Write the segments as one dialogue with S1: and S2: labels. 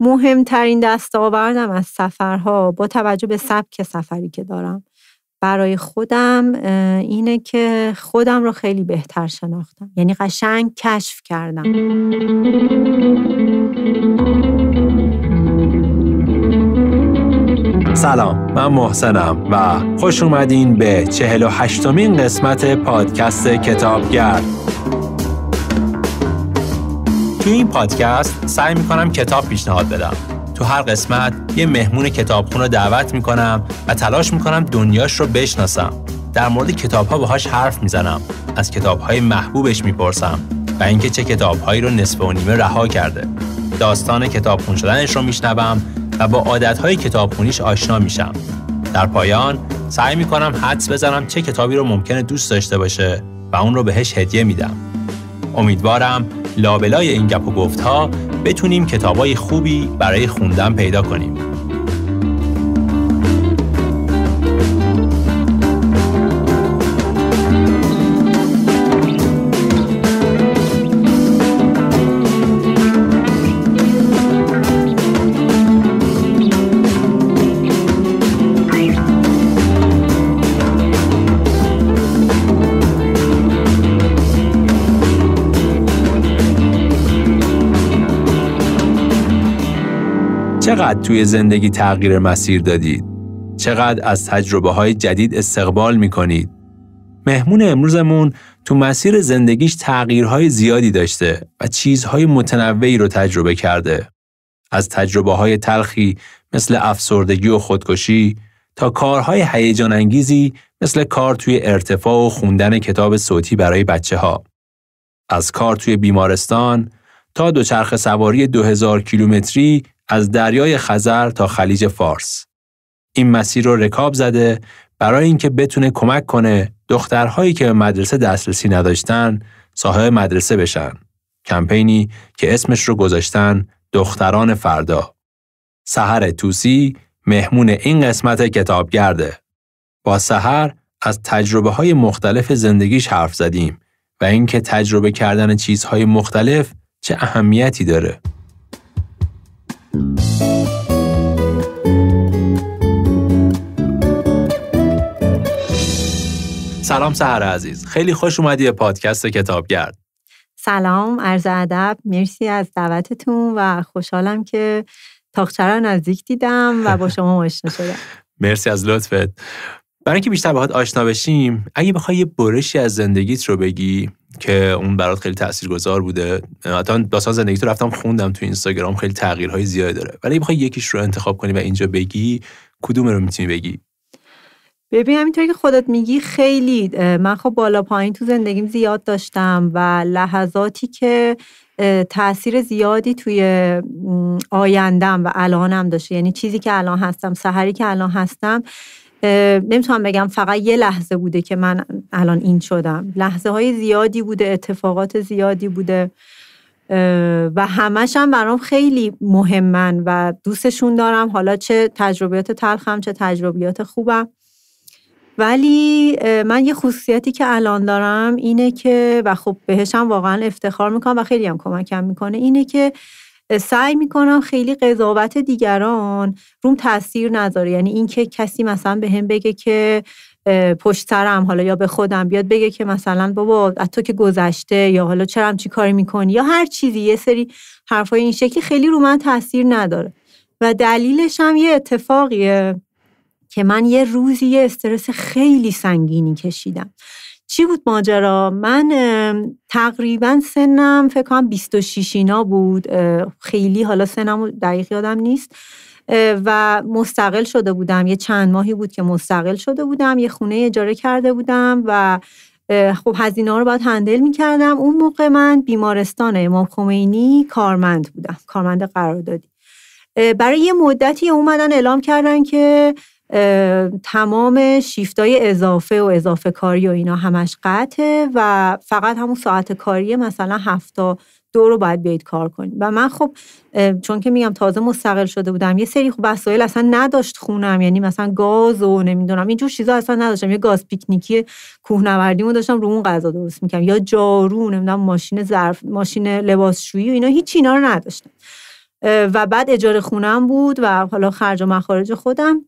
S1: مهمترین آوردم از سفرها با توجه به سبک سفری که دارم برای خودم اینه که خودم رو خیلی بهتر شناختم یعنی قشنگ کشف کردم
S2: سلام من محسنم و خوش اومدین به 48مین قسمت پادکست کتابگرد توی این پادکست سعی میکنم کتاب پیشنهاد بدم تو هر قسمت یه مهمون کتابخون رو دعوت میکنم و تلاش میکنم دنیاش رو بشناسم در مورد کتابها ها باهاش حرف میزنم از کتابهای محبوبش میپرسم و اینکه چه کتابهایی هایی رو نصف و نیمه رها کرده داستان کتابخون شدنش رو میشنوم و با عادت کتابخونیش آشنا میشم در پایان سعی میکنم حدس بزنم چه کتابی رو ممکنه دوست داشته باشه و اون رو بهش هدیه میدم امیدوارم لابلای این گپ و ها بتونیم کتابای خوبی برای خوندن پیدا کنیم. چقدر توی زندگی تغییر مسیر دادید؟ چقدر از تجربه های جدید استقبال می کنید؟ مهمون امروزمون تو مسیر زندگیش تغییرهای زیادی داشته و چیزهای متنوعی رو تجربه کرده. از تجربه های تلخی مثل افسردگی و خودکشی تا کارهای هیجان انگیزی مثل کار توی ارتفاع و خوندن کتاب صوتی برای بچه ها. از کار توی بیمارستان تا دوچرخه سواری 2000 کیلومتری از دریای خزر تا خلیج فارس. این مسیر رو رکاب زده برای اینکه بتونه کمک کنه دخترهایی که به مدرسه دسترسی نداشتن صاحب مدرسه بشن. کمپینی که اسمش رو گذاشتن دختران فردا. سحر توسی مهمون این قسمت کتابگرده. با سحر از تجربه های مختلف زندگیش حرف زدیم و اینکه تجربه کردن چیزهای مختلف چه اهمیتی داره. سلام سهر عزیز خیلی خوش اومدی به پادکست کتابگرد
S1: سلام عرض ادب مرسی از دعوتتون و خوشحالم که تاخچه نزدیک دیدم و با شما آشنا شدم
S2: مرسی از لطفت برای اینکه بیشتر باهات آشنا بشیم اگه بخوای یه برشی از زندگیت رو بگی که اون برات خیلی تاثیرگذار بوده حتی داستان زندگی رو رفتم خوندم تو اینستاگرام خیلی تغییرهای زیاد داره ولی بخوای یکیش رو انتخاب کنی و اینجا بگی کدوم رو میتونی بگی
S1: ببین همینطور که خودت میگی خیلی من خب بالا پایین تو زندگیم زیاد داشتم و لحظاتی که تاثیر زیادی توی آیندم و الانم داشته یعنی چیزی که الان هستم سحری که الان هستم نمیتونم بگم فقط یه لحظه بوده که من الان این شدم لحظه های زیادی بوده اتفاقات زیادی بوده و همش هم برام خیلی مهمن و دوستشون دارم حالا چه تجربیات تلخم چه تجربیات خوبم ولی من یه خصوصیتی که الان دارم اینه که و خب بهشم واقعا افتخار میکنم و خیلی هم کمکم میکنه اینه که سعی میکنم خیلی قضاوت دیگران روم تاثیر نذاره یعنی اینکه کسی مثلا به هم بگه که پشت سرم حالا یا به خودم بیاد بگه که مثلا بابا از تو که گذشته یا حالا چرا هم چی کاری میکنی یا هر چیزی یه سری حرفای این شکلی خیلی رو من تاثیر نداره و دلیلش هم یه اتفاقیه که من یه روزی یه استرس خیلی سنگینی کشیدم چی بود ماجرا من تقریبا سنم فکر کنم 26 اینا بود خیلی حالا سنم دقیق یادم نیست و مستقل شده بودم یه چند ماهی بود که مستقل شده بودم یه خونه اجاره کرده بودم و خب هزینه رو باید هندل می کردم اون موقع من بیمارستان امام خمینی کارمند بودم کارمند قراردادی برای یه مدتی اومدن اعلام کردن که تمام شیفتای اضافه و اضافه کاری و اینا همش قطعه و فقط همون ساعت کاری مثلا هفته دو رو باید بیاید کار کنیم و من خب چون که میگم تازه مستقل شده بودم یه سری خب وسایل اصلا نداشت خونم یعنی مثلا گاز و نمیدونم اینجور چیزا اصلا نداشتم یه گاز پیکنیکی کوهنوردیمو داشتم رو اون غذا درست میکنم یا جارو نمیدونم ماشین ظرف ماشین لباسشویی و اینا هیچ اینا رو نداشتم و بعد اجاره خونم بود و حالا خرج و مخارج خودم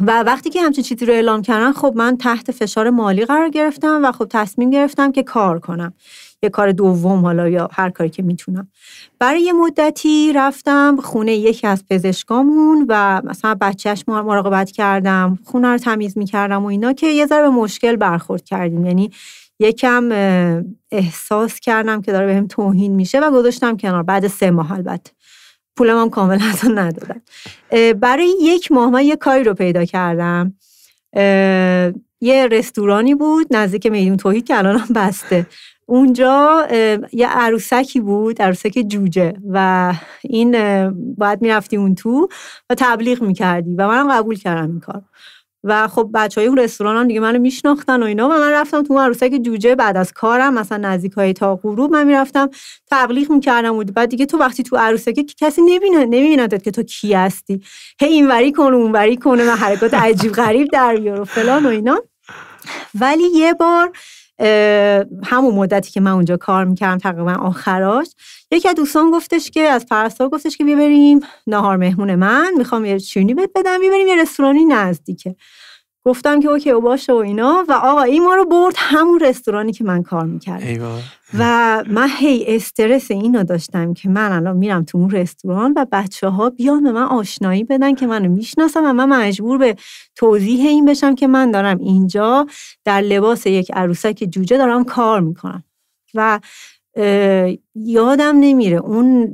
S1: و وقتی که همچین چیزی رو اعلام کردن خب من تحت فشار مالی قرار گرفتم و خب تصمیم گرفتم که کار کنم یه کار دوم حالا یا هر کاری که میتونم برای یه مدتی رفتم خونه یکی از پزشکامون و مثلا بچهش مراقبت کردم خونه رو تمیز میکردم و اینا که یه ذره به مشکل برخورد کردیم یعنی یکم احساس کردم که داره بهم توهین میشه و گذاشتم کنار بعد سه ماه البته پولم هم از اون ندادن برای یک ماه من یه کاری رو پیدا کردم یه رستورانی بود نزدیک میدون توحید که الان هم بسته اونجا یه عروسکی بود عروسک جوجه و این باید میرفتی اون تو و تبلیغ میکردی و منم قبول کردم این کار و خب بچه های اون رستوران هم دیگه منو میشناختن و اینا و من رفتم تو عروسک جوجه بعد از کارم مثلا نزدیک های تا غروب من میرفتم تبلیغ میکردم بود بعد دیگه تو وقتی تو عروسک که کسی نمیبینه نمیبیندت که تو کی هستی هی اینوری کن اونوری کنه و حرکات عجیب غریب در بیار و فلان و اینا ولی یه بار همون مدتی که من اونجا کار میکردم تقریبا آخراش یکی از دوستان گفتش که از پرستار گفتش که بیبریم نهار مهمون من میخوام یه چینی بهت بدم میبریم یه رستورانی نزدیکه گفتم که اوکی او باشه و اینا و آقا این ما رو برد همون رستورانی که من کار میکردم و من هی استرس رو داشتم که من الان میرم تو اون رستوران و بچه ها بیان به من آشنایی بدن که منو میشناسم و من مجبور به توضیح این بشم که من دارم اینجا در لباس یک عروسک جوجه دارم کار میکنم و یادم نمیره اون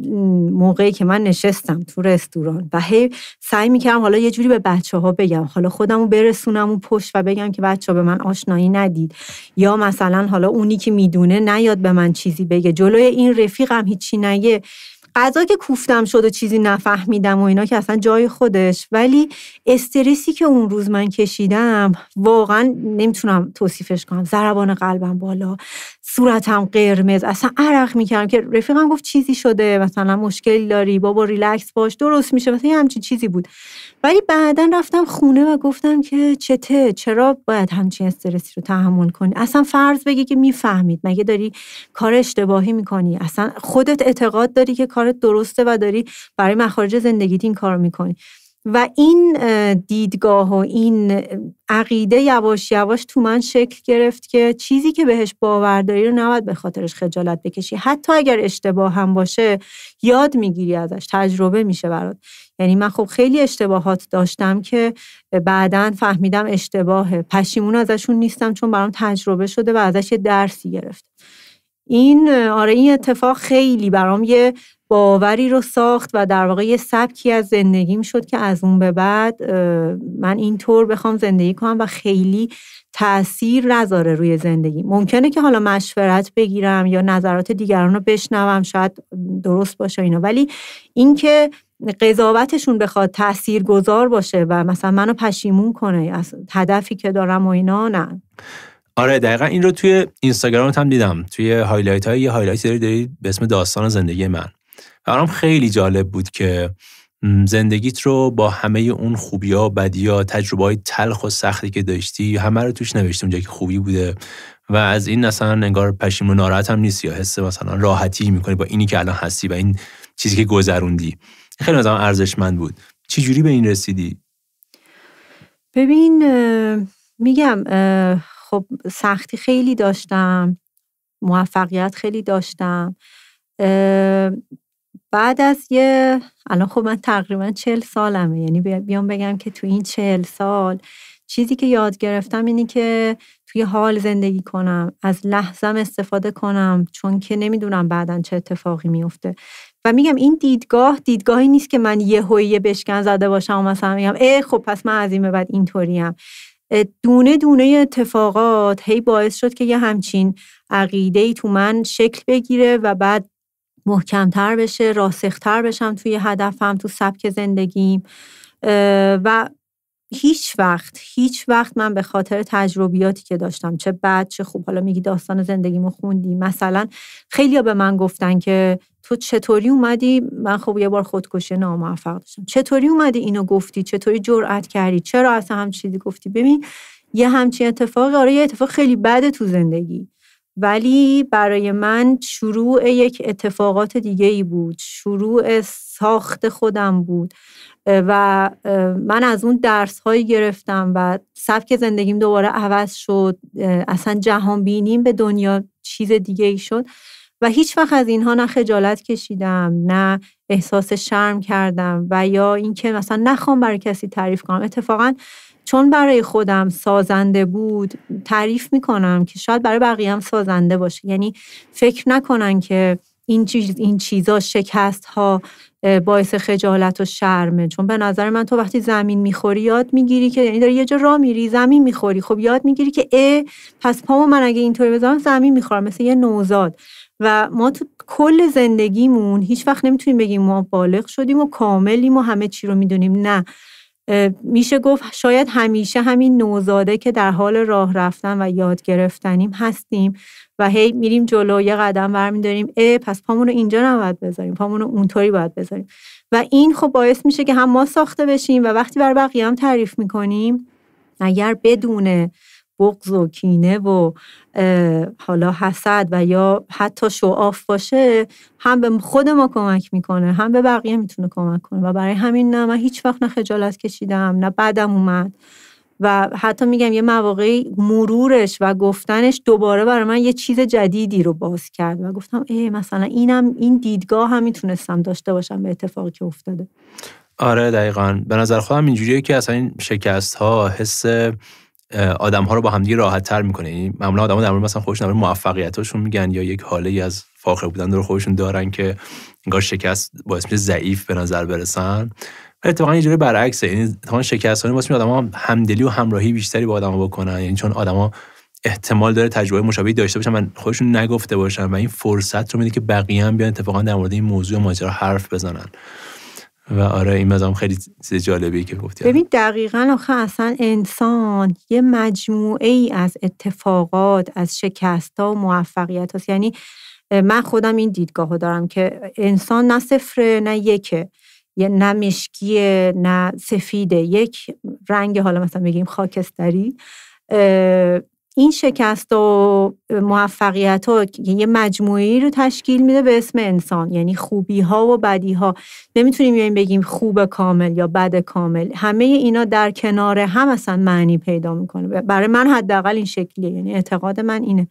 S1: موقعی که من نشستم تو رستوران و هی سعی میکردم حالا یه جوری به بچه ها بگم حالا خودمو برسونم اون پشت و بگم که بچه ها به من آشنایی ندید یا مثلا حالا اونی که میدونه نیاد به من چیزی بگه جلوی این رفیقم هیچی نگه غذا که کوفتم شد و چیزی نفهمیدم و اینا که اصلا جای خودش ولی استرسی که اون روز من کشیدم واقعا نمیتونم توصیفش کنم ضربان قلبم بالا صورتم قرمز اصلا عرق میکردم که رفیقم گفت چیزی شده مثلا مشکل داری بابا ریلکس باش درست میشه مثلا یه همچین چیزی بود ولی بعدا رفتم خونه و گفتم که چته چرا باید همچین استرسی رو تحمل کنی اصلا فرض بگی که میفهمید مگه داری کار اشتباهی میکنی اصلا خودت اعتقاد داری که کارت درسته و داری برای مخارج زندگیت این کار میکنی و این دیدگاه و این عقیده یواش یواش تو من شکل گرفت که چیزی که بهش باور داری رو نباید به خاطرش خجالت بکشی حتی اگر اشتباه هم باشه یاد میگیری ازش تجربه میشه برات یعنی من خب خیلی اشتباهات داشتم که بعدا فهمیدم اشتباهه پشیمون ازشون نیستم چون برام تجربه شده و ازش یه درسی گرفت این آره این اتفاق خیلی برام یه باوری رو ساخت و در واقع یه سبکی از زندگیم شد که از اون به بعد من اینطور بخوام زندگی کنم و خیلی تاثیر نذاره روی زندگی ممکنه که حالا مشورت بگیرم یا نظرات دیگران رو بشنوم شاید درست باشه اینا ولی اینکه قضاوتشون بخواد تأثیر گذار باشه و مثلا منو پشیمون کنه از هدفی که دارم و اینا نه
S2: آره دقیقا این رو توی اینستاگرامت هم دیدم توی هایلایت های یه هایلایت اسم داستان زندگی من برام خیلی جالب بود که زندگیت رو با همه اون خوبیا بدیا تجربه های تلخ و سختی که داشتی همه رو توش نوشتی اونجا که خوبی بوده و از این مثلا انگار پشیم و ناراحت هم نیست یا حس مثلا راحتی میکنی با اینی که الان هستی و این چیزی که گذروندی خیلی مثلا ارزشمند بود چی جوری به این رسیدی
S1: ببین میگم خب سختی خیلی داشتم موفقیت خیلی داشتم بعد از یه الان خب من تقریبا چل سالمه یعنی بیام بگم که تو این چل سال چیزی که یاد گرفتم اینه که توی حال زندگی کنم از لحظم استفاده کنم چون که نمیدونم بعدا چه اتفاقی میفته و میگم این دیدگاه دیدگاهی نیست که من یه هویه بشکن زده باشم و مثلا میگم ای خب پس من از این به اینطوریم دونه دونه اتفاقات هی باعث شد که یه همچین عقیده تو من شکل بگیره و بعد محکمتر بشه راسختر بشم توی هدفم تو سبک زندگیم و هیچ وقت هیچ وقت من به خاطر تجربیاتی که داشتم چه بد چه خوب حالا میگی داستان زندگیمو خوندی مثلا خیلی به من گفتن که تو چطوری اومدی من خب یه بار خودکشی ناموفق داشتم چطوری اومدی اینو گفتی چطوری جرأت کردی چرا اصلا هم چیزی گفتی ببین یه همچین اتفاق آره یه اتفاق خیلی بده تو زندگی ولی برای من شروع یک اتفاقات دیگه ای بود شروع ساخت خودم بود و من از اون درس هایی گرفتم و سبک زندگیم دوباره عوض شد اصلا جهان بینیم به دنیا چیز دیگه ای شد و هیچ وقت از اینها نه خجالت کشیدم نه احساس شرم کردم و یا اینکه مثلا نخوام برای کسی تعریف کنم اتفاقا چون برای خودم سازنده بود تعریف میکنم که شاید برای بقیه هم سازنده باشه یعنی فکر نکنن که این چیز این چیزا شکست ها باعث خجالت و شرمه چون به نظر من تو وقتی زمین میخوری یاد میگیری که یعنی داری یه جا را میری زمین میخوری خب یاد میگیری که اه پس پامو من اگه اینطوری بذارم زمین میخورم مثل یه نوزاد و ما تو کل زندگیمون هیچ وقت نمیتونیم بگیم ما بالغ شدیم و کاملیم و همه چی رو میدونیم نه میشه گفت شاید همیشه همین نوزاده که در حال راه رفتن و یاد گرفتنیم هستیم و هی میریم جلو یه قدم برمیداریم ا پس پامون رو اینجا نباید بذاریم پامون رو اونطوری باید بذاریم و این خب باعث میشه که هم ما ساخته بشیم و وقتی بر بقیه هم تعریف میکنیم اگر بدونه بغض و کینه و حالا حسد و یا حتی شعاف باشه هم به خود ما کمک میکنه هم به بقیه میتونه کمک کنه و برای همین نه من هیچ وقت نه خجالت کشیدم نه بعدم اومد و حتی میگم یه مواقعی مرورش و گفتنش دوباره برای من یه چیز جدیدی رو باز کرد و گفتم ای مثلا اینم این دیدگاه هم میتونستم داشته باشم به اتفاقی که افتاده
S2: آره دقیقا به نظر خودم اینجوریه که اصلا این شکست ها حس آدم ها رو با همدیگه راحت تر میکنه یعنی معمولا ها در مورد مثلا خودشون در مورد موفقیتاشون میگن یا یک حاله ای از فاخر بودن رو خودشون دارن که انگار شکست با میشه ضعیف به نظر برسن ولی اتفاقا یه جوری برعکسه یعنی اتفاقا شکست باعث آدم ها همدلی و همراهی بیشتری با ها بکنن یعنی چون ها احتمال داره تجربه مشابهی داشته باشن من خودشون نگفته باشن و این فرصت رو میده که بقیه هم بیان اتفاقا در مورد این موضوع ماجرا حرف بزنن و آره این مزام خیلی چیز جالبی که گفتی
S1: ببین دقیقا آخه اصلا انسان یه مجموعه ای از اتفاقات از شکست ها و موفقیت هست یعنی من خودم این دیدگاه دارم که انسان نه صفر نه یکه یه نه مشکیه نه سفیده یک رنگ حالا مثلا بگیم خاکستری این شکست و موفقیت ها یه مجموعی رو تشکیل میده به اسم انسان یعنی خوبی ها و بدی ها نمیتونیم یعنی بگیم خوب کامل یا بد کامل همه اینا در کنار هم اصلا معنی پیدا میکنه برای من حداقل این شکلیه یعنی اعتقاد من اینه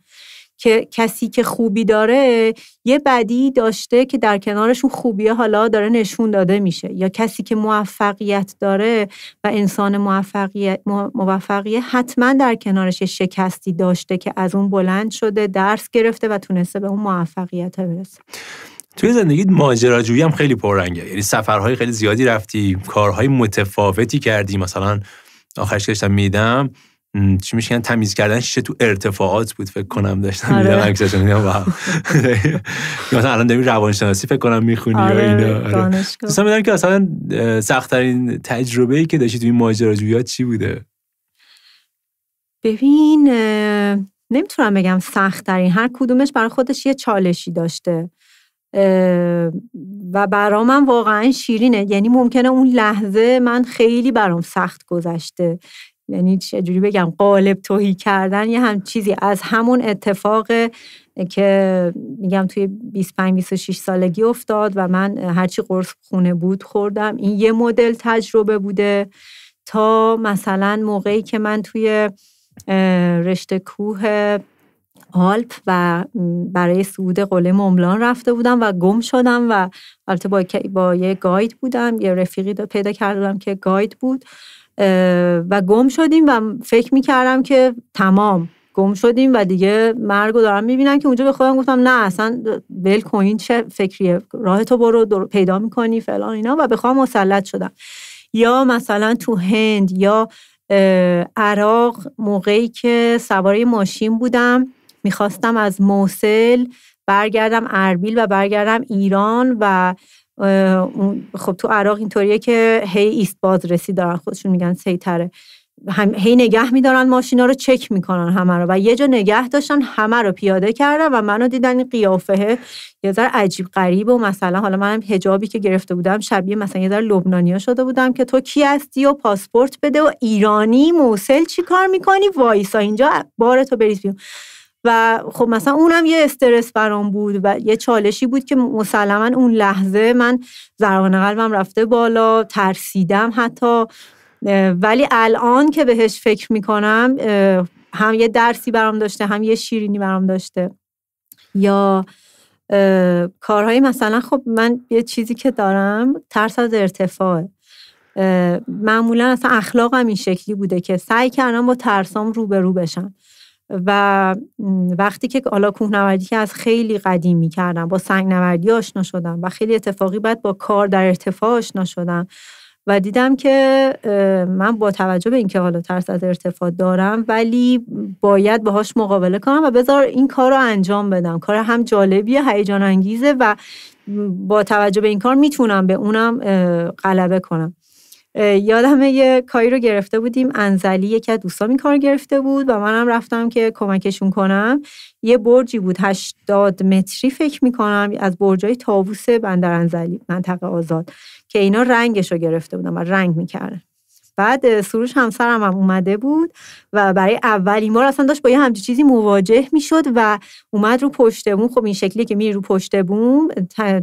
S1: که کسی که خوبی داره یه بدی داشته که در کنارش اون خوبیه حالا داره نشون داده میشه یا کسی که موفقیت داره و انسان موفقیت موفقیه حتما در کنارش یه شکستی داشته که از اون بلند شده درس گرفته و تونسته به اون موفقیت برسه
S2: توی زندگیت ماجراجویی هم خیلی پررنگه یعنی سفرهای خیلی زیادی رفتی کارهای متفاوتی کردی مثلا آخرش داشتم میدم چی میشه یعنی تمیز کردن شیشه تو ارتفاعات بود فکر کنم داشتم آره. میدم مثلا الان روانشناسی فکر کنم میخونی آره. اینا آره. که اصلا سختترین تجربه ای که داشتی توی این چی بوده
S1: ببین نمیتونم بگم سخت هر کدومش برای خودش یه چالشی داشته و برا من واقعا شیرینه یعنی ممکنه اون لحظه من خیلی برام سخت گذشته یعنی چجوری بگم قالب توهی کردن یه هم چیزی از همون اتفاق که میگم توی 25 26 سالگی افتاد و من هرچی قرص خونه بود خوردم این یه مدل تجربه بوده تا مثلا موقعی که من توی رشته کوه آلپ و برای صعود قله مملان رفته بودم و گم شدم و البته با, با یه گاید بودم یه رفیقی پیدا کردم که گاید بود و گم شدیم و فکر میکردم که تمام گم شدیم و دیگه مرگ رو دارم میبینم که اونجا به خودم گفتم نه اصلا بل کوین چه فکریه راه تو برو پیدا میکنی فلان اینا و به خواهم مسلط شدم یا مثلا تو هند یا عراق موقعی که سواره ماشین بودم میخواستم از موسل برگردم اربیل و برگردم ایران و خب تو عراق اینطوریه که هی ایست بازرسی دارن خودشون میگن سیتره هم هی نگه میدارن ماشینا رو چک میکنن همه رو و یه جا نگه داشتن همه رو پیاده کردن و منو دیدن این قیافه یه ذره عجیب غریب و مثلا حالا منم حجابی که گرفته بودم شبیه مثلا یه ذره لبنانیا شده بودم که تو کی هستی و پاسپورت بده و ایرانی موسل چی کار میکنی وایسا اینجا بار تو بریز بیم و خب مثلا اونم یه استرس برام بود و یه چالشی بود که مسلما اون لحظه من ضربان قلبم رفته بالا ترسیدم حتی ولی الان که بهش فکر میکنم هم یه درسی برام داشته هم یه شیرینی برام داشته یا کارهایی مثلا خب من یه چیزی که دارم ترس از ارتفاع معمولا اصلا اخلاقم این شکلی بوده که سعی کردم با ترسام رو بشم و وقتی که حالا کوهنوردی که از خیلی قدیم کردم با سنگ نوردی آشنا شدم و خیلی اتفاقی بعد با کار در ارتفاع آشنا شدم و دیدم که من با توجه به اینکه حالا ترس از ارتفاع دارم ولی باید باهاش مقابله کنم و بذار این کار رو انجام بدم کار هم جالبیه هیجان انگیزه و با توجه به این کار میتونم به اونم غلبه کنم یادم یه کاری رو گرفته بودیم انزلی یکی از دوستام این کار گرفته بود و منم رفتم که کمکشون کنم یه برجی بود 80 متری فکر میکنم از برجای تاووس بندر انزلی منطقه آزاد که اینا رنگش رو گرفته بودم و رنگ میکردن بعد سروش همسرم هم اومده بود و برای اولین بار اصلا داشت با یه همچی چیزی مواجه میشد و اومد رو پشت بوم خب این شکلی که میری رو پشت بوم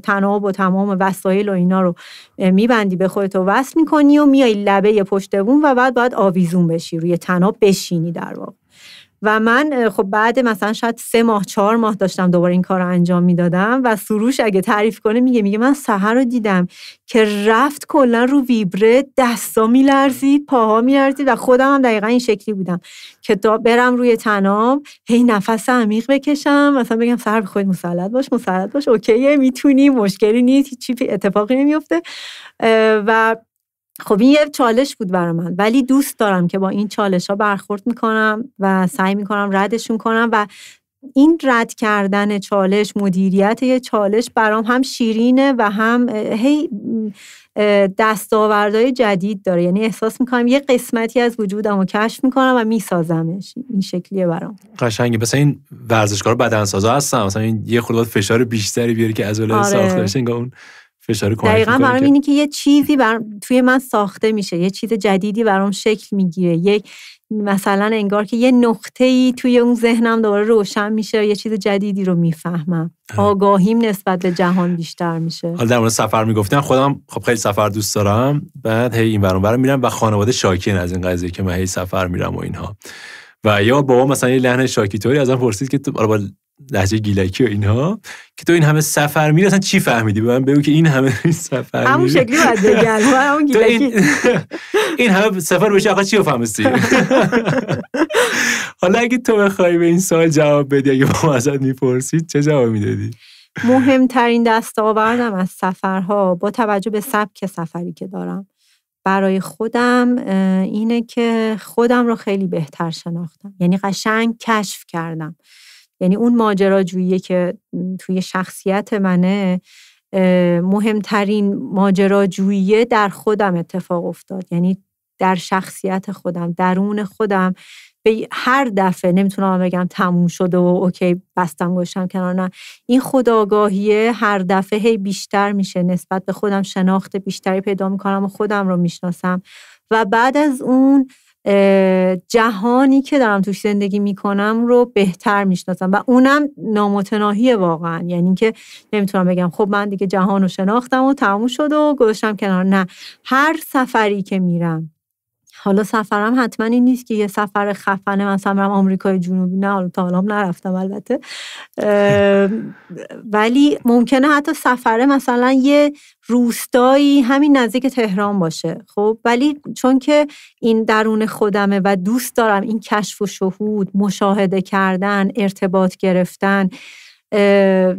S1: تناب و تمام وسایل و اینا رو میبندی به خودت و وصل میکنی و میای لبه پشت بوم و بعد باید آویزون بشی روی تناب بشینی در واقع و من خب بعد مثلا شاید سه ماه چهار ماه داشتم دوباره این کار رو انجام میدادم و سروش اگه تعریف کنه میگه میگه من سهر رو دیدم که رفت کلا رو ویبره دستا میلرزید پاها میلرزید و خودم هم دقیقا این شکلی بودم که برم روی تنام هی نفس عمیق بکشم مثلا بگم سهر خود مسلط باش مسلط باش اوکیه میتونی مشکلی نیست چی اتفاقی نمیفته و خب این یه چالش بود برای من ولی دوست دارم که با این چالش ها برخورد میکنم و سعی میکنم ردشون کنم و این رد کردن چالش مدیریت یه چالش برام هم شیرینه و هم هی دستاوردهای جدید داره یعنی احساس میکنم یه قسمتی از وجودم رو کشف میکنم و میسازمش این شکلیه برام
S2: قشنگه مثلا این ورزشکار بدنسازا هستم مثلا این یه خورده فشار بیشتری بیاری که از آره. ساخته اون اشاره دقیقا برام اینه
S1: که یه چیزی بر... توی من ساخته میشه یه چیز جدیدی برام شکل میگیره یک مثلا انگار که یه نقطه ای توی اون ذهنم دوباره روشن میشه یه چیز جدیدی رو میفهمم آگاهیم نسبت به جهان بیشتر میشه حالا
S2: در مورد سفر میگفتن خودم خب خیلی سفر دوست دارم بعد هی این برام برام میرم و خانواده شاکین از این قضیه که من هی سفر میرم و اینها و یا بابا مثلا یه لحن شاکیتوری ازم پرسید که تو آره لحظه گیلکی و اینها که تو این همه سفر میری اصلا چی فهمیدی به من بگو که این همه این سفر همون شکلی بود بگن
S3: همون گیلکی این,
S2: این همه سفر بشه آقا چی رو فهمستی حالا اگه تو بخوای به این سوال جواب بدی اگه با ازت میپرسید چه جواب میدادی
S1: مهمترین دستاوردم از سفرها با توجه به سبک سفری که دارم برای خودم اینه که خودم رو خیلی بهتر شناختم یعنی قشنگ کشف کردم یعنی اون ماجراجویی که توی شخصیت منه مهمترین ماجراجویی در خودم اتفاق افتاد یعنی در شخصیت خودم درون خودم به هر دفعه نمیتونم بگم تموم شده و اوکی بستم گوشم کنار نه این خداگاهیه هر دفعه هی بیشتر میشه نسبت به خودم شناخت بیشتری پیدا میکنم و خودم رو میشناسم و بعد از اون جهانی که دارم توش زندگی میکنم رو بهتر میشناسم و اونم نامتناهی واقعا یعنی اینکه نمیتونم بگم خب من دیگه جهان رو شناختم و تموم شد و گذاشتم کنار نه هر سفری که میرم حالا سفرم حتما این نیست که یه سفر خفنه من برم آمریکای جنوبی نه حالا تا حالا نرفتم البته ولی ممکنه حتی سفره مثلا یه روستایی همین نزدیک تهران باشه خب ولی چون که این درون خودمه و دوست دارم این کشف و شهود مشاهده کردن ارتباط گرفتن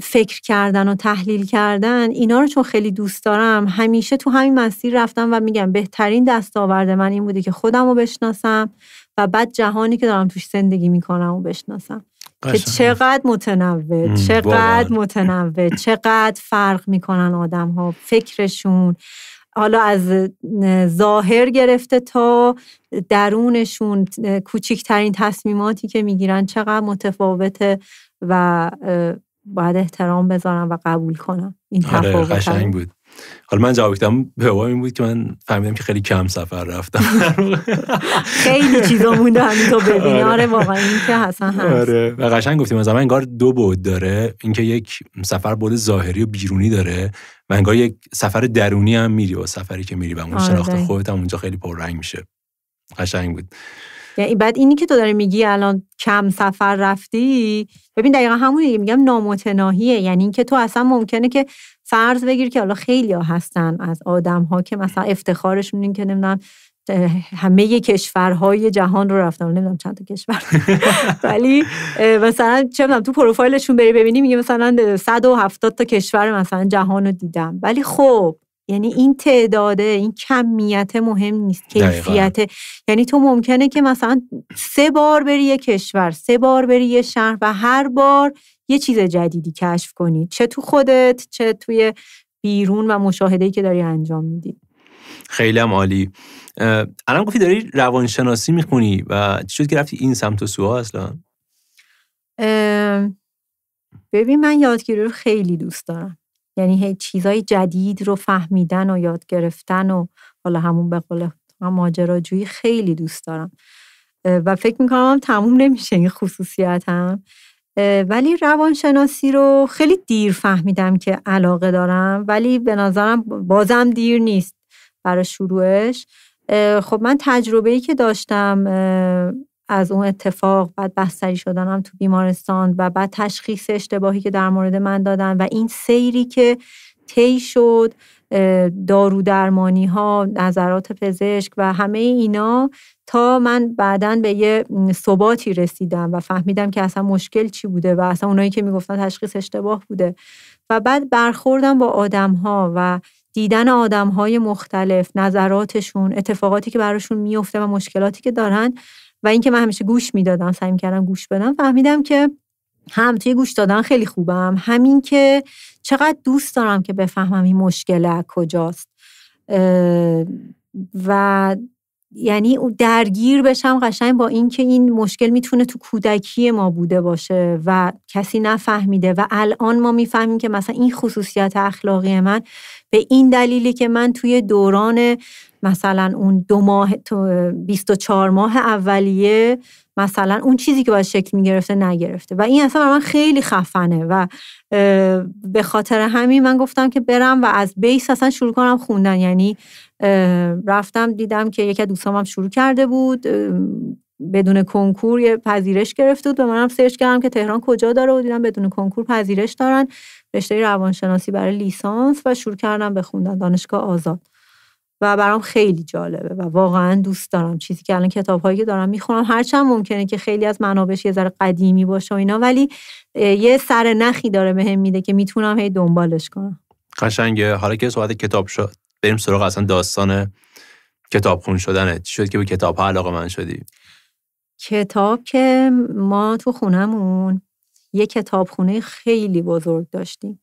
S1: فکر کردن و تحلیل کردن اینا رو چون خیلی دوست دارم همیشه تو همین مسیر رفتم و میگم بهترین دستاورد من این بوده که خودم رو بشناسم و بعد جهانی که دارم توش زندگی میکنم و بشناسم که چقدر متنوع چقدر متنوع چقدر فرق میکنن آدم ها فکرشون حالا از ظاهر گرفته تا درونشون کوچکترین تصمیماتی که میگیرن چقدر متفاوته و باید احترام بذارم و قبول کنم این آره، قشنگ بود
S2: حالا من جواب دادم به این بود که من فهمیدم که خیلی کم سفر رفتم
S1: خیلی چیزا مونده آره. تو ببینی آره واقعا این که حسن هست آره
S2: و قشنگ گفتیم مثلا انگار دو بود داره اینکه یک سفر بود ظاهری و بیرونی داره و انگار یک سفر درونی هم میری و سفری که میری و اون آره. شناخت خودت هم اونجا خیلی پررنگ میشه قشنگ بود
S1: یعنی بعد اینی که تو داری میگی الان کم سفر رفتی ببین دقیقا همونی میگم نامتناهیه یعنی اینکه تو اصلا ممکنه که فرض بگیر که حالا خیلی ها هستن از آدم ها که مثلا افتخارشون این که نمیدونم همه کشورهای جهان رو رفتن نمیدونم چند تا کشور ولی مثلا چه میدونم تو پروفایلشون بری ببینی میگه مثلا 170 تا کشور مثلا جهان رو دیدم ولی خب یعنی این تعداده این کمیت مهم نیست کیفیت یعنی تو ممکنه که مثلا سه بار بری یه کشور سه بار بری یه شهر و هر بار یه چیز جدیدی کشف کنی چه تو خودت چه توی بیرون و مشاهده‌ای که داری انجام میدی
S2: خیلی هم عالی الان گفتی داری روانشناسی میخونی و چی شد که رفتی این سمت و سوها اصلا
S1: ببین من یادگیری رو خیلی دوست دارم یعنی چیزای جدید رو فهمیدن و یاد گرفتن و حالا همون به قول ماجراجویی خیلی دوست دارم و فکر میکنم هم تموم نمیشه این خصوصیتم هم ولی روانشناسی رو خیلی دیر فهمیدم که علاقه دارم ولی به نظرم بازم دیر نیست برای شروعش خب من تجربه ای که داشتم از اون اتفاق بعد بستری شدنم تو بیمارستان و بعد تشخیص اشتباهی که در مورد من دادن و این سیری که طی شد دارو درمانی ها نظرات پزشک و همه اینا تا من بعدا به یه ثباتی رسیدم و فهمیدم که اصلا مشکل چی بوده و اصلا اونایی که میگفتن تشخیص اشتباه بوده و بعد برخوردم با آدم ها و دیدن آدم های مختلف نظراتشون اتفاقاتی که براشون میفته و مشکلاتی که دارن و اینکه من همیشه گوش میدادم سعی کردم گوش بدم فهمیدم که هم توی گوش دادن خیلی خوبم همین که چقدر دوست دارم که بفهمم این مشکل کجاست و یعنی درگیر بشم قشنگ با اینکه این مشکل میتونه تو کودکی ما بوده باشه و کسی نفهمیده و الان ما میفهمیم که مثلا این خصوصیت اخلاقی من به این دلیلی که من توی دوران مثلا اون دو ماه 24 ماه اولیه مثلا اون چیزی که باید شکل میگرفته نگرفته و این اصلا من خیلی خفنه و به خاطر همین من گفتم که برم و از بیس اصلا شروع کنم خوندن یعنی رفتم دیدم که یکی دوستام هم شروع کرده بود بدون کنکور یه پذیرش گرفته بود به منم سرچ کردم که تهران کجا داره و دیدم بدون کنکور پذیرش دارن رشته روانشناسی برای لیسانس و شروع کردم به خوندن دانشگاه آزاد و برام خیلی جالبه و واقعا دوست دارم چیزی که الان کتابهایی که دارم میخونم هرچند ممکنه که خیلی از منابش یه ذره قدیمی باشه و اینا ولی یه سر نخی داره بهم میده که میتونم هی دنبالش کنم
S2: قشنگه حالا که صحبت کتاب شد بریم سراغ اصلا داستان کتاب خون شدنه چی شد که به کتاب ها علاقه من شدی
S1: کتاب که ما تو خونمون یه کتابخونه خیلی بزرگ داشتیم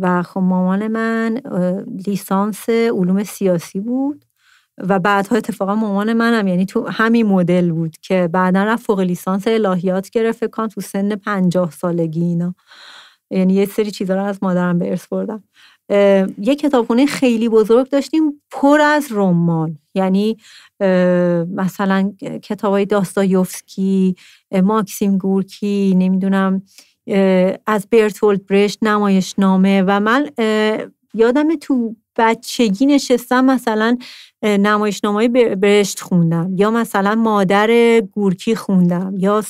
S1: و خب مامان من لیسانس علوم سیاسی بود و بعدها اتفاقا مامان منم یعنی تو همین مدل بود که بعدا رفت فوق لیسانس الهیات گرفت کان تو سن پنجاه سالگی اینا یعنی یه سری چیزا رو از مادرم به ارث بردم یه کتابخونه خیلی بزرگ داشتیم پر از رمان یعنی مثلا کتاب های داستایوفسکی ماکسیم گورکی نمیدونم از برتولد برشت نمایش نامه و من یادم تو بچگی نشستم مثلا نمایشنامه برشت خوندم یا مثلا مادر گورکی خوندم یا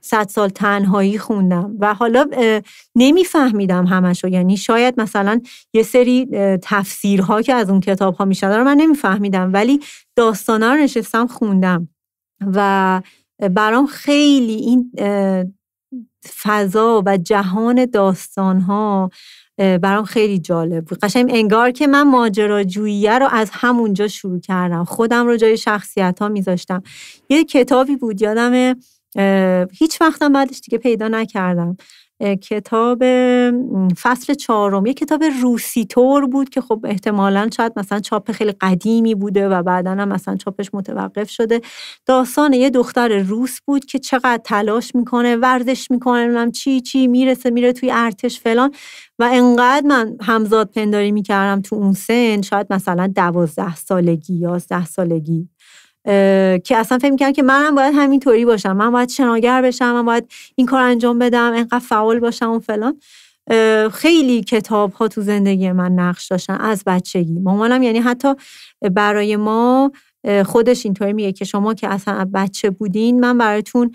S1: صد سال تنهایی خوندم و حالا نمیفهمیدم همشو یعنی شاید مثلا یه سری تفسیرها که از اون کتاب ها میشد رو من نمیفهمیدم ولی داستانا رو نشستم خوندم و برام خیلی این فضا و جهان داستان ها برام خیلی جالب بود قشنگ انگار که من ماجراجوییه رو از همونجا شروع کردم خودم رو جای شخصیت ها میذاشتم یه کتابی بود یادم هیچ وقتم بعدش دیگه پیدا نکردم کتاب فصل چهارم یه کتاب روسی تور بود که خب احتمالا شاید مثلا چاپ خیلی قدیمی بوده و بعدا هم مثلا چاپش متوقف شده داستان یه دختر روس بود که چقدر تلاش میکنه ورزش میکنه نمیدونم چی چی میرسه میره توی ارتش فلان و انقدر من همزاد پنداری میکردم تو اون سن شاید مثلا دوازده سالگی یازده سالگی که اصلا فکر میکردم که منم باید همینطوری باشم من باید شناگر بشم من باید این کار انجام بدم انقدر فعال باشم و فلان خیلی کتاب ها تو زندگی من نقش داشتن از بچگی مامانم یعنی حتی برای ما خودش اینطوری میگه که شما که اصلا بچه بودین من براتون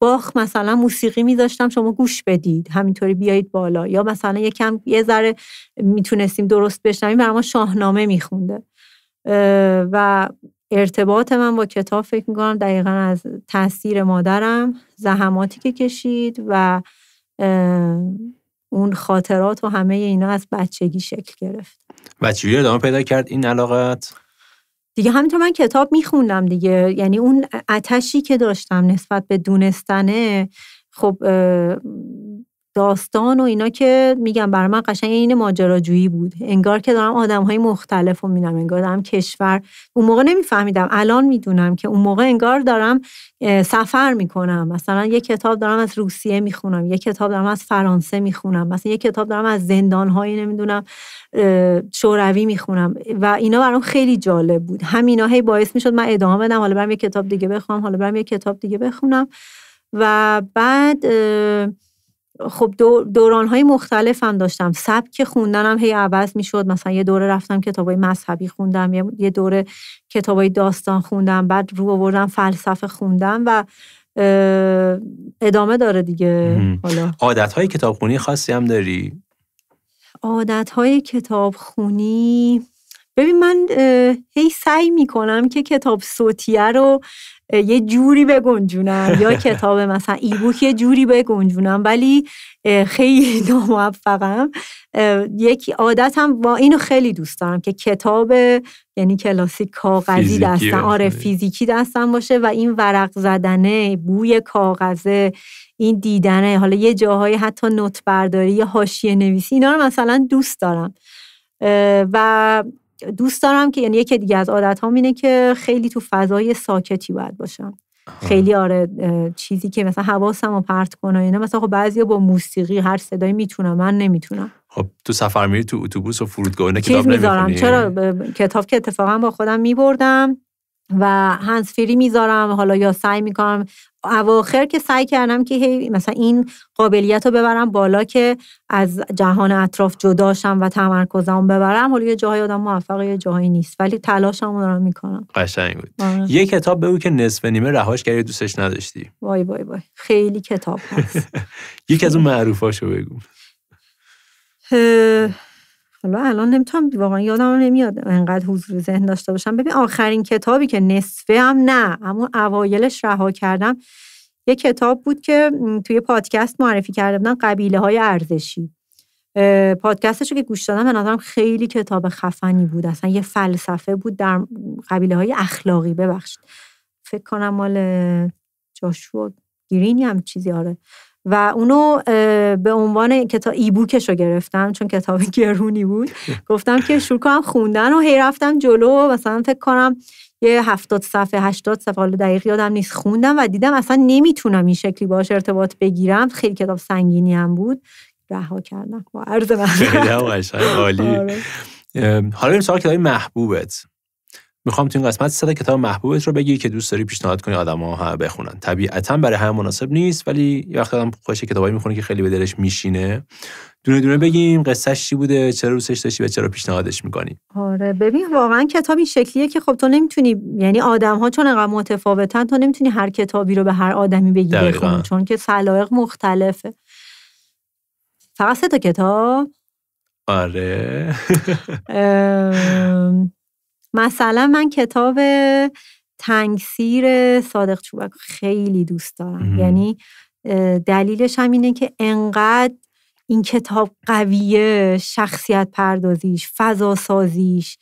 S1: باخ مثلا موسیقی میذاشتم شما گوش بدید همینطوری بیایید بالا یا مثلا یکم یه ذره میتونستیم درست بشنویم برای شاهنامه میخونده و ارتباط من با کتاب فکر میکنم دقیقا از تاثیر مادرم زحماتی که کشید و اون خاطرات و همه اینا از بچگی شکل گرفت
S2: و چجوری ادامه پیدا کرد این علاقت؟
S1: دیگه همینطور من کتاب میخوندم دیگه یعنی اون اتشی که داشتم نسبت به دونستنه خب داستان و اینا که میگم بر من قشنگ این ماجراجویی بود انگار که دارم آدم های مختلف رو میدم انگار دارم کشور اون موقع نمیفهمیدم الان میدونم که اون موقع انگار دارم سفر میکنم مثلا یه کتاب دارم از روسیه میخونم یه کتاب دارم از فرانسه میخونم مثلا یه کتاب دارم از زندان هایی نمیدونم شوروی میخونم و اینا برام خیلی جالب بود همینا هی باعث میشد من ادامه بدم حالا برم یه کتاب دیگه بخونم حالا برم یه کتاب دیگه بخونم و بعد خب دوران های مختلف هم داشتم سبک خوندنم هی عوض می مثلا یه دوره رفتم های مذهبی خوندم یه دوره های داستان خوندم بعد رو آوردم فلسفه خوندم و ادامه داره دیگه
S2: حالا عادت های کتابخونی خاصی هم داری
S1: عادت های خونی ببین من هی سعی میکنم که کتاب صوتیه رو یه جوری بگنجونم یا کتاب مثلا ایبوک یه جوری بگنجونم ولی خیلی ناموفقم یک عادتم با اینو خیلی دوست دارم که کتاب یعنی کلاسیک کاغذی دستم آره فیزیکی دستم باشه و این ورق زدنه بوی کاغذه این دیدنه حالا یه جاهای حتی نوت برداری یا حاشیه نویسی اینا رو مثلا دوست دارم و دوست دارم که یعنی یکی دیگه از عادت هم اینه که خیلی تو فضای ساکتی باید باشم خیلی آره چیزی که مثلا حواسم رو پرت کنه اینا مثلا خب بعضیا با موسیقی هر صدایی میتونم من نمیتونم خب
S2: تو سفر میری تو اتوبوس و فرودگاه کتاب نمیخونی چرا
S1: کتاب که اتفاقا با خودم میبردم و فری میذارم حالا یا سعی میکنم اواخر که سعی کردم که هی مثلا این قابلیت رو ببرم بالا که از جهان اطراف جداشم و تمرکزم ببرم حالا یه جاهای آدم موفق یه جاهایی نیست ولی تلاشم دارم میکنم قشنگ بود آره.
S2: یه کتاب بگو که نصف نیمه رهاش کردی دوستش نداشتی
S1: وای وای وای خیلی کتاب هست
S2: یکی از اون معروفاشو بگو
S1: حالا الان نمیتونم واقعا یادم نمیاد انقدر حضور ذهن داشته باشم ببین آخرین کتابی که نصفه هم نه اما اوایلش رها کردم یه کتاب بود که توی پادکست معرفی کرده بودن قبیله های ارزشی پادکستش رو که گوش دادم به خیلی کتاب خفنی بود اصلا یه فلسفه بود در قبیله های اخلاقی ببخشید فکر کنم مال جاشو گیرینی هم چیزی آره و اونو به عنوان کتاب بوکش رو گرفتم چون کتاب گرونی بود گفتم که شروع کنم خوندن و هی رفتم جلو مثلا فکر کنم یه هفتاد صفحه هشتاد صفحه حالا دقیق یادم نیست خوندم و دیدم اصلا نمیتونم این شکلی باش ارتباط بگیرم خیلی کتاب سنگینی هم بود رها کردم با عرض
S2: من خیلی عالی آره. حالا این کتاب محبوبت میخوام تو این قسمت صدا کتاب محبوبت رو بگی که دوست داری پیشنهاد کنی آدما ها بخونن طبیعتا برای همه مناسب نیست ولی یه وقت آدم خوش کتابایی میخونه که خیلی به دلش میشینه دونه دونه بگیم قصهش چی بوده چرا روسش داشتی و چرا پیشنهادش میکنی
S1: آره ببین واقعا کتابی شکلیه که خب تو نمیتونی یعنی آدم ها چون انقدر متفاوتن تو نمیتونی هر کتابی رو به هر آدمی بگی بخون چون که سلایق مختلفه فقط سه تا کتاب
S2: آره
S1: مثلا من کتاب تنگسیر صادق چوبک خیلی دوست دارم یعنی دلیلش هم اینه که انقدر این کتاب قویه شخصیت پردازیش فضا سازیش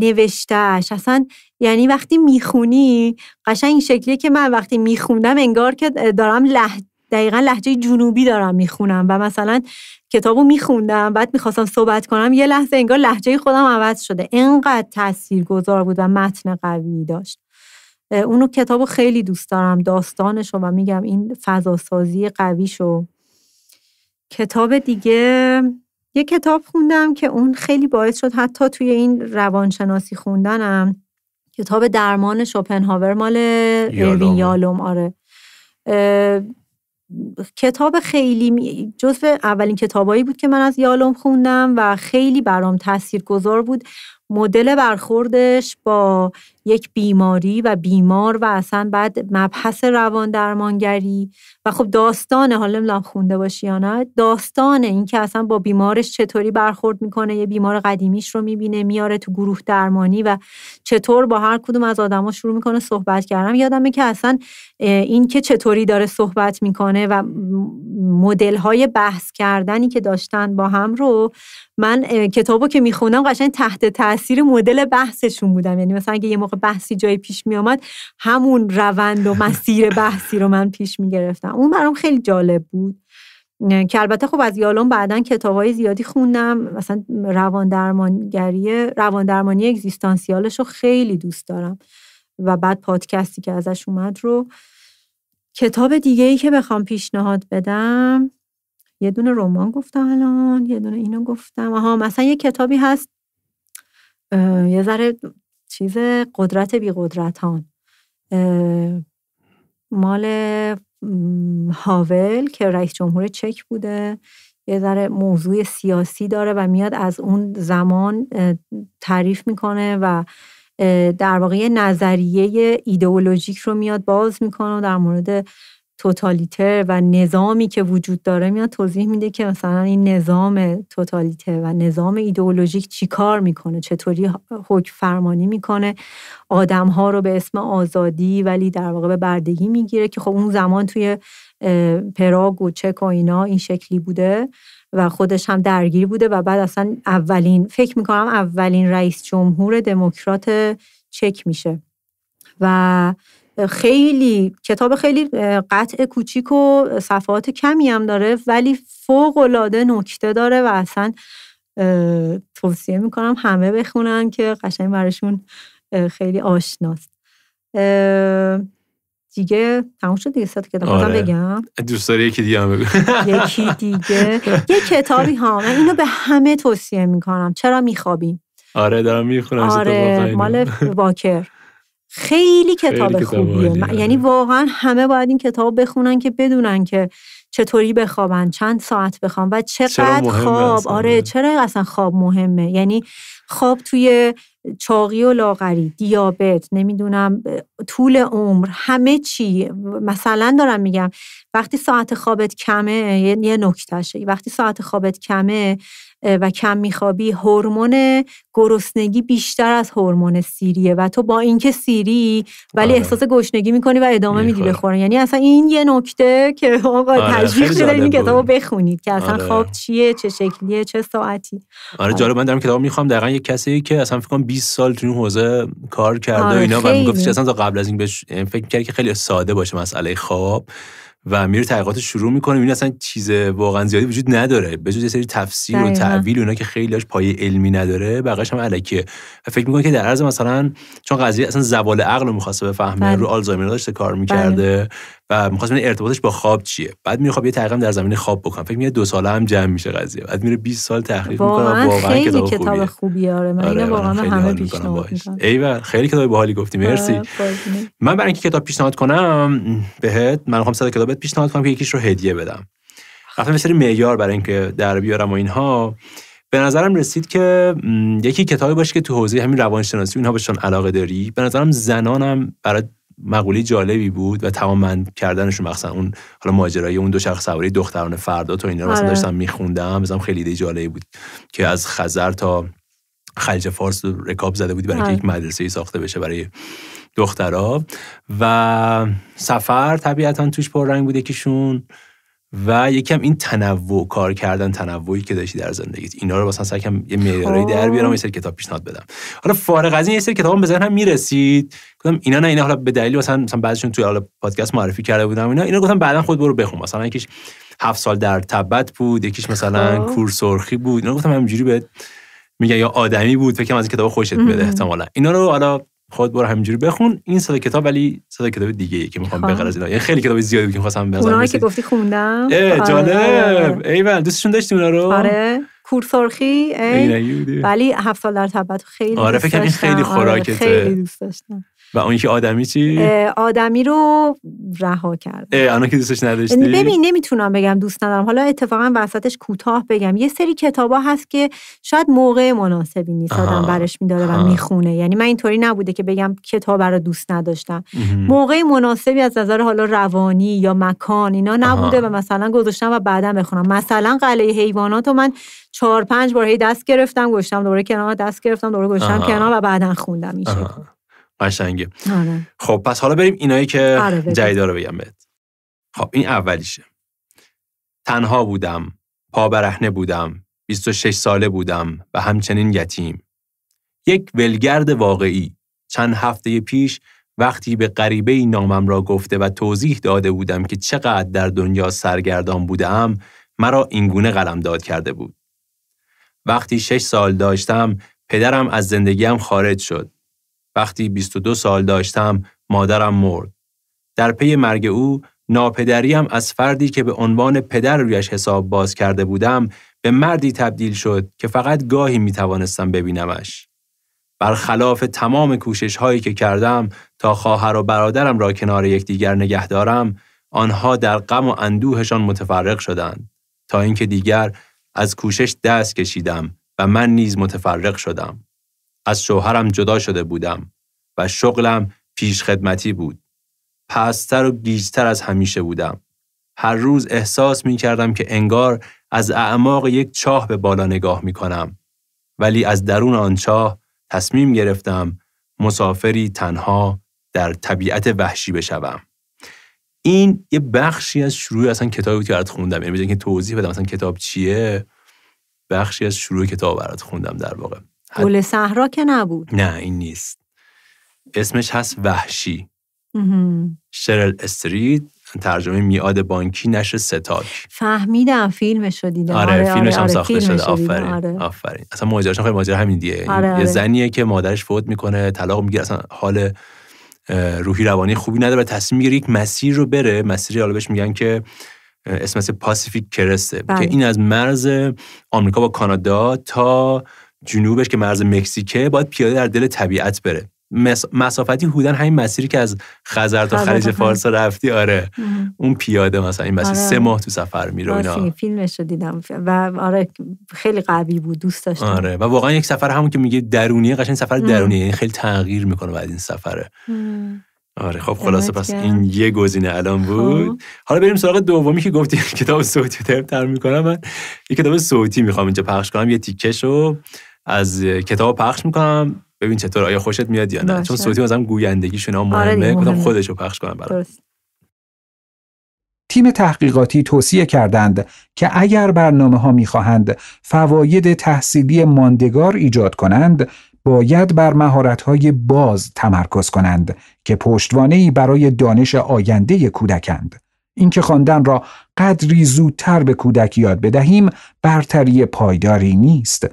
S1: نوشتهش اصلا یعنی وقتی میخونی قشنگ این شکلیه که من وقتی میخونم انگار که دارم لحظه دقیقا لحجه جنوبی دارم میخونم و مثلا کتابو میخوندم بعد میخواستم صحبت کنم یه لحظه انگار لحجه خودم عوض شده انقدر تأثیر گذار بود و متن قوی داشت اونو کتابو خیلی دوست دارم داستانشو و میگم این فضاسازی قویشو کتاب دیگه یه کتاب خوندم که اون خیلی باعث شد حتی توی این روانشناسی خوندنم کتاب درمان شوپنهاور مال یالوم. یالوم آره کتاب خیلی جزو اولین کتابایی بود که من از یالوم خوندم و خیلی برام تاثیرگذار بود مدل برخوردش با یک بیماری و بیمار و اصلا بعد مبحث روان درمانگری و خب داستان حالا نمیدونم خونده باشی یا نه داستان که اصلا با بیمارش چطوری برخورد میکنه یه بیمار قدیمیش رو میبینه میاره تو گروه درمانی و چطور با هر کدوم از آدما شروع میکنه صحبت کردم یادمه که اصلا این که چطوری داره صحبت میکنه و مدل های بحث کردنی که داشتن با هم رو من کتابو که میخونم قشنگ تحت تاثیر مدل بحثشون بودم یعنی مثلا اگه یه بحثی جای پیش می آمد همون روند و مسیر بحثی رو من پیش می گرفتم اون برام خیلی جالب بود که البته خب از یالون بعدا کتابهای زیادی خوندم مثلا روان رواندرمانی روان اگزیستانسیالش رو خیلی دوست دارم و بعد پادکستی که ازش اومد رو کتاب دیگه ای که بخوام پیشنهاد بدم یه دونه رمان گفتم الان یه دونه اینو گفتم آها مثلا یه کتابی هست یه ذره چیز قدرت بی قدرتان مال هاول که رئیس جمهور چک بوده یه ذره موضوع سیاسی داره و میاد از اون زمان تعریف میکنه و در واقع نظریه ایدئولوژیک رو میاد باز میکنه و در مورد توتالیتر و نظامی که وجود داره میاد توضیح میده که مثلا این نظام توتالیتر و نظام ایدئولوژیک چی کار میکنه چطوری حکم فرمانی میکنه آدمها رو به اسم آزادی ولی در واقع به بردگی میگیره که خب اون زمان توی پراگ و چک و اینا این شکلی بوده و خودش هم درگیر بوده و بعد اصلا اولین فکر میکنم اولین رئیس جمهور دموکرات چک میشه و خیلی کتاب خیلی قطع کوچیک و صفحات کمی هم داره ولی فوق العاده نکته داره و اصلا توصیه میکنم همه بخونن که قشنگ براشون خیلی آشناست دیگه تموم شد دیگه ست کتاب آره. بگم
S2: دوست داری یکی دیگه هم
S1: یکی دیگه یه کتابی ها من اینو به همه توصیه میکنم چرا میخوابیم
S2: آره دارم میخونم آره مال
S1: واکر خیلی کتاب خوبیه آره. یعنی واقعا همه باید این کتاب بخونن که بدونن که چطوری بخوابن چند ساعت بخوام و چقدر خواب آره،, آره چرا اصلا خواب مهمه یعنی خواب توی چاقی و لاغری دیابت نمیدونم طول عمر همه چی مثلا دارم میگم وقتی ساعت خوابت کمه یه نکتهشه وقتی ساعت خوابت کمه و کم میخوابی هورمون گرسنگی بیشتر از هورمون سیریه و تو با اینکه سیری ولی آره. احساس گشنگی میکنی و ادامه میدی بخورن یعنی اصلا این یه نکته که آقا با آره، تشویق شده این کتابو بخونید که اصلا آره. خواب چیه چه شکلیه چه ساعتی
S2: آره جالب من دارم کتاب میخوام دقیقا یه کسی که اصلا فکر کنم 20 سال تو این حوزه کار کرده و اینا و میگفت اصلا قبل از این یعنی فکر کرد که خیلی ساده باشه مسئله خواب و میره تحقیقات شروع میکنه این اصلا چیز واقعا زیادی وجود نداره به جز یه سری تفسیر و تعویل اونا که خیلیش پایه علمی نداره بقیش هم علکیه و فکر میکنه که در عرض مثلا چون قضیه اصلا زوال عقل رو میخواسته بفهمه بله. رو آلزایمر داشته کار بله. میکرده و می‌خواست ببینه ارتباطش با خواب چیه بعد میره یه تحقیقم در زمینه خواب بکنم فکر میاد دو ساله هم جمع میشه قضیه بعد میره 20 سال تحقیق میکنه واقعا خیلی کتاب, خوبیه.
S1: خوبی آره من آره، اینو آره، واقعا همه پیشنهاد
S2: میکنم ایول خیلی کتاب باحالی گفتی آره، مرسی من برای اینکه کتاب پیشنهاد کنم بهت من میخوام صد کتابت پیشنهاد کنم که یکیش رو هدیه بدم رفتم یه سری معیار برای اینکه در بیارم و اینها به نظرم رسید که یکی کتابی باشه که تو حوزه همین روانشناسی اینها بهشون علاقه داری به نظرم زنانم برای مقوله جالبی بود و تمام کردنشون مخصوصا اون حالا ماجرای اون دو شخص سواری دختران فردا تو اینا مثلا آره. داشتم میخوندم مثلا خیلی ایده جالبی بود که از خزر تا خلیج فارس رکاب زده بودی برای که آره. یک مدرسه ساخته بشه برای دخترها و سفر طبیعتا توش پررنگ بوده یکیشون و یکم این تنوع کار کردن تنوعی که داشتی در زندگیت اینا رو مثلا سعی یه میارایی در خب. بیارم یه سری کتاب پیشنهاد بدم حالا فارغ از این یه سری کتاب هم هم میرسید گفتم اینا نه اینا حالا به دلیل مثلا مثلا بعضیشون توی حالا پادکست معرفی کرده بودم اینا اینا گفتم بعدا خود برو بخون مثلا یکیش هفت سال در تبت بود یکیش مثلا خب. کور سرخی بود اینا گفتم همینجوری بهت میگه یا آدمی بود فکر کنم از این کتاب خوشت بده احتمالا اینا رو حالا خود برو همینجوری بخون این صدا کتاب ولی صدا کتاب دیگه ای که میخوام به خب. از اینا یعنی خیلی کتاب زیادی بود که میخواستم بزنم اونایی که
S1: گفتی خوندم آره. جالب
S2: ایول دوستشون داشتی اونا رو آره
S1: سرخی ولی هفت سال در تبت خیلی آره فکر خیلی آره، خوراکته خیلی دوست داشتم
S2: و اون یکی آدمی چی؟
S1: آدمی رو رها کرد.
S2: آنها که دوستش نداشتی؟ ببین
S1: نمیتونم بگم دوست ندارم. حالا اتفاقا وسطش کوتاه بگم. یه سری کتابا هست که شاید موقع مناسبی نیست آدم برش میداره و میخونه. یعنی من اینطوری نبوده که بگم کتاب رو دوست نداشتم. موقع مناسبی از نظر حالا روانی یا مکان اینا نبوده و مثلا گذاشتم و بعدا بخونم. مثلا قلعه حیوانات و من چهار پنج بار دست گرفتم گوشتم دوباره کنار دست گرفتم دوباره گوشتم کنار و بعدا خوندم این قشنگه آره.
S2: خب پس حالا بریم اینایی که آره جدیدا بگم بهت خب این اولیشه تنها بودم پا برهنه بودم 26 ساله بودم و همچنین یتیم یک ولگرد واقعی چند هفته پیش وقتی به غریبه این نامم را گفته و توضیح داده بودم که چقدر در دنیا سرگردان بودم مرا اینگونه قلم داد کرده بود. وقتی شش سال داشتم پدرم از زندگیم خارج شد وقتی 22 سال داشتم مادرم مرد. در پی مرگ او ناپدریم از فردی که به عنوان پدر رویش حساب باز کرده بودم به مردی تبدیل شد که فقط گاهی می توانستم ببینمش. برخلاف تمام کوشش هایی که کردم تا خواهر و برادرم را کنار یکدیگر نگه دارم، آنها در غم و اندوهشان متفرق شدند تا اینکه دیگر از کوشش دست کشیدم و من نیز متفرق شدم. از شوهرم جدا شده بودم و شغلم پیش خدمتی بود. پستر و گیجتر از همیشه بودم. هر روز احساس می کردم که انگار از اعماق یک چاه به بالا نگاه می کنم. ولی از درون آن چاه تصمیم گرفتم مسافری تنها در طبیعت وحشی بشوم. این یه بخشی از شروع اصلا کتابی بود که برات خوندم یعنی که توضیح بدم اصلا کتاب چیه بخشی از شروع کتاب برات خوندم در واقع
S1: گل صحرا که نبود
S2: نه این نیست اسمش هست وحشی شرل استریت ترجمه میاد بانکی نشه ستاک
S1: فهمیدم فیلمش رو دیدم آره, آره فیلمش آره، ساخته شده آفرین آره.
S2: آفرین اصلا ماجراش خیلی ماجرا همین دیگه آره، یه زنیه که مادرش فوت میکنه طلاق میگیره اصلا حال روحی روانی خوبی نداره و تصمیم میگیره یک مسیر رو بره مسیری حالا بهش میگن که اسمش پاسیفیک کرسته که این از مرز آمریکا با کانادا تا جنوبش که مرز مکزیکه باید پیاده در دل طبیعت بره مس مسافتی هودن همین مسیری که از خزر تا خلیج فارس رفتی آره اون پیاده مثلا این مسیر آره. سه ماه تو سفر میره اینا آره،
S1: فیلمش رو دیدم و آره خیلی قوی بود دوست داشتم آره
S2: و واقعا یک سفر همون که میگه درونیه قشنگ سفر درونیه یعنی خیلی تغییر میکنه بعد این سفره آره خب خلاصه پس این یه گزینه الان خب. بود حالا بریم سراغ دومی که گفتی کتاب صوتی تر میکنم من یه کتاب صوتی میخوام اینجا پخش کنم یه تیکش از کتاب پخش میکنم ببین چطور آیا خوشت میاد یا نه چون صوتی بازم گویندگی شنا مهمه آره خودش رو پخش کنم برای.
S4: تیم تحقیقاتی توصیه کردند که اگر برنامه ها میخواهند فواید تحصیلی ماندگار ایجاد کنند باید بر مهارت های باز تمرکز کنند که پشتوانه برای دانش آینده کودکند اینکه خواندن را قدری زودتر به کودک یاد بدهیم برتری پایداری نیست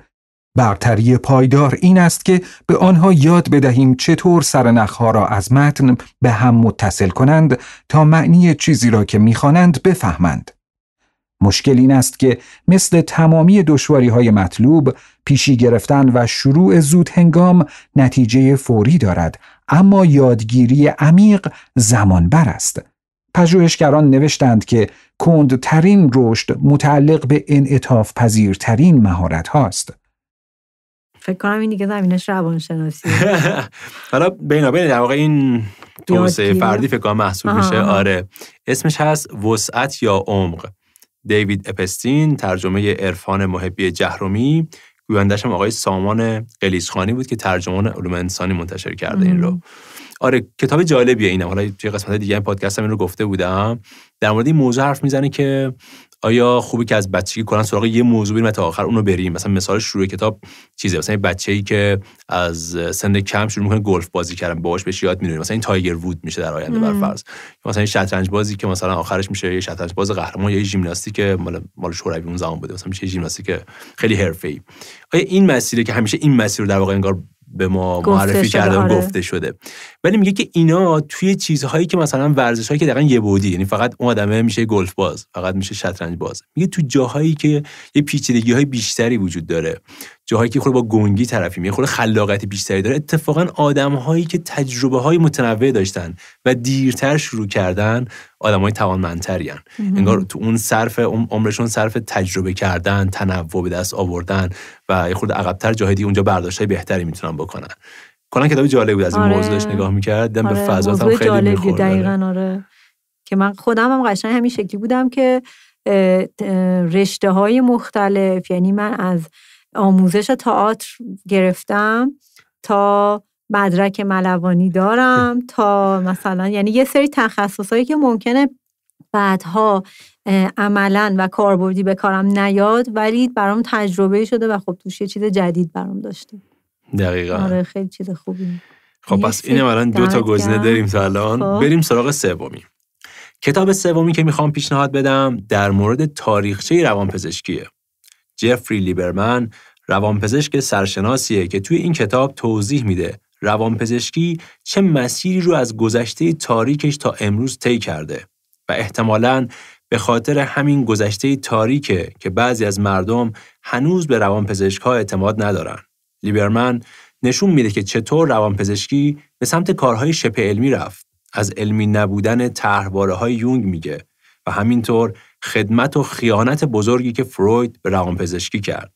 S4: برتری پایدار این است که به آنها یاد بدهیم چطور سرنخها را از متن به هم متصل کنند تا معنی چیزی را که میخوانند بفهمند. مشکل این است که مثل تمامی دشواری های مطلوب پیشی گرفتن و شروع زود هنگام نتیجه فوری دارد اما یادگیری عمیق زمانبر است. پژوهشگران نوشتند که کندترین رشد متعلق به انعطاف پذیرترین مهارت هاست.
S1: فکر کنم این دیگه زمینش روانشناسی
S2: حالا بینابین در واقع این توسعه فردی فکر کنم محسوب میشه آره اسمش هست وسعت یا عمق دیوید اپستین ترجمه عرفان محبی جهرومی هم آقای سامان قلیسخانی بود که ترجمان علوم انسانی منتشر کرده این رو آره کتاب جالبیه اینم حالا توی قسمت دیگه این هم این رو گفته بودم در مورد این موضوع حرف میزنه که آیا خوبه که از بچگی کلا سراغ یه موضوع بریم و تا آخر اونو بریم مثلا مثال شروع کتاب چیزه مثلا بچه ای که از سن کم شروع میکنه گلف بازی کردن باهاش بهش یاد میدونیم مثلا این تایگر وود میشه در آینده بر فرض مثلا این شطرنج بازی که مثلا آخرش میشه یه شطرنج باز قهرمان یا یه که مال مال شوروی اون زمان بوده مثلا میشه که خیلی حرفه‌ای آیا این مسیره که همیشه این مسیر رو در واقع انگار به ما معرفی کردن آره. گفته شده ولی میگه که اینا توی چیزهایی که مثلا ورزشهایی که دقیقا یه بودی یعنی فقط اون آدمه میشه گلف باز فقط میشه شطرنج باز میگه تو جاهایی که یه پیچیدگی های بیشتری وجود داره جاهایی که خود با گنگی طرفی می خود خلاقیت بیشتری داره اتفاقا هایی که تجربه های متنوع داشتن و دیرتر شروع کردن های توانمندتری انگار تو اون صرف عمرشون صرف تجربه کردن تنوع به دست آوردن و یه خود عقبتر جاهای دیگه اونجا برداشت بهتری میتونن بکنن کلا کتاب جالب بود از این آره. نگاه میکرد به آره، فضا هم خیلی آره.
S1: آره که من خودم هم قشنگ همین شکلی بودم که رشته های مختلف یعنی من از آموزش تئاتر گرفتم تا مدرک ملوانی دارم تا مثلا یعنی یه سری هایی که ممکنه بعدها عملا و کاربردی به کارم نیاد ولی برام تجربه شده و خب توش یه چیز جدید برام داشته
S2: دقیقا آره
S1: خیلی چیز خوبی
S2: خب پس این الان دو تا گزینه داریم الان خب. بریم سراغ سومی کتاب سومی که میخوام پیشنهاد بدم در مورد تاریخچه روانپزشکیه جفری لیبرمن روانپزشک سرشناسیه که توی این کتاب توضیح میده روانپزشکی چه مسیری رو از گذشته تاریکش تا امروز طی کرده و احتمالاً به خاطر همین گذشته تاریکه که بعضی از مردم هنوز به روانپزشکها اعتماد ندارن. لیبرمن نشون میده که چطور روانپزشکی به سمت کارهای شبه علمی رفت. از علمی نبودن تحواره های یونگ میگه و همینطور خدمت و خیانت بزرگی که فروید به روانپزشکی کرد.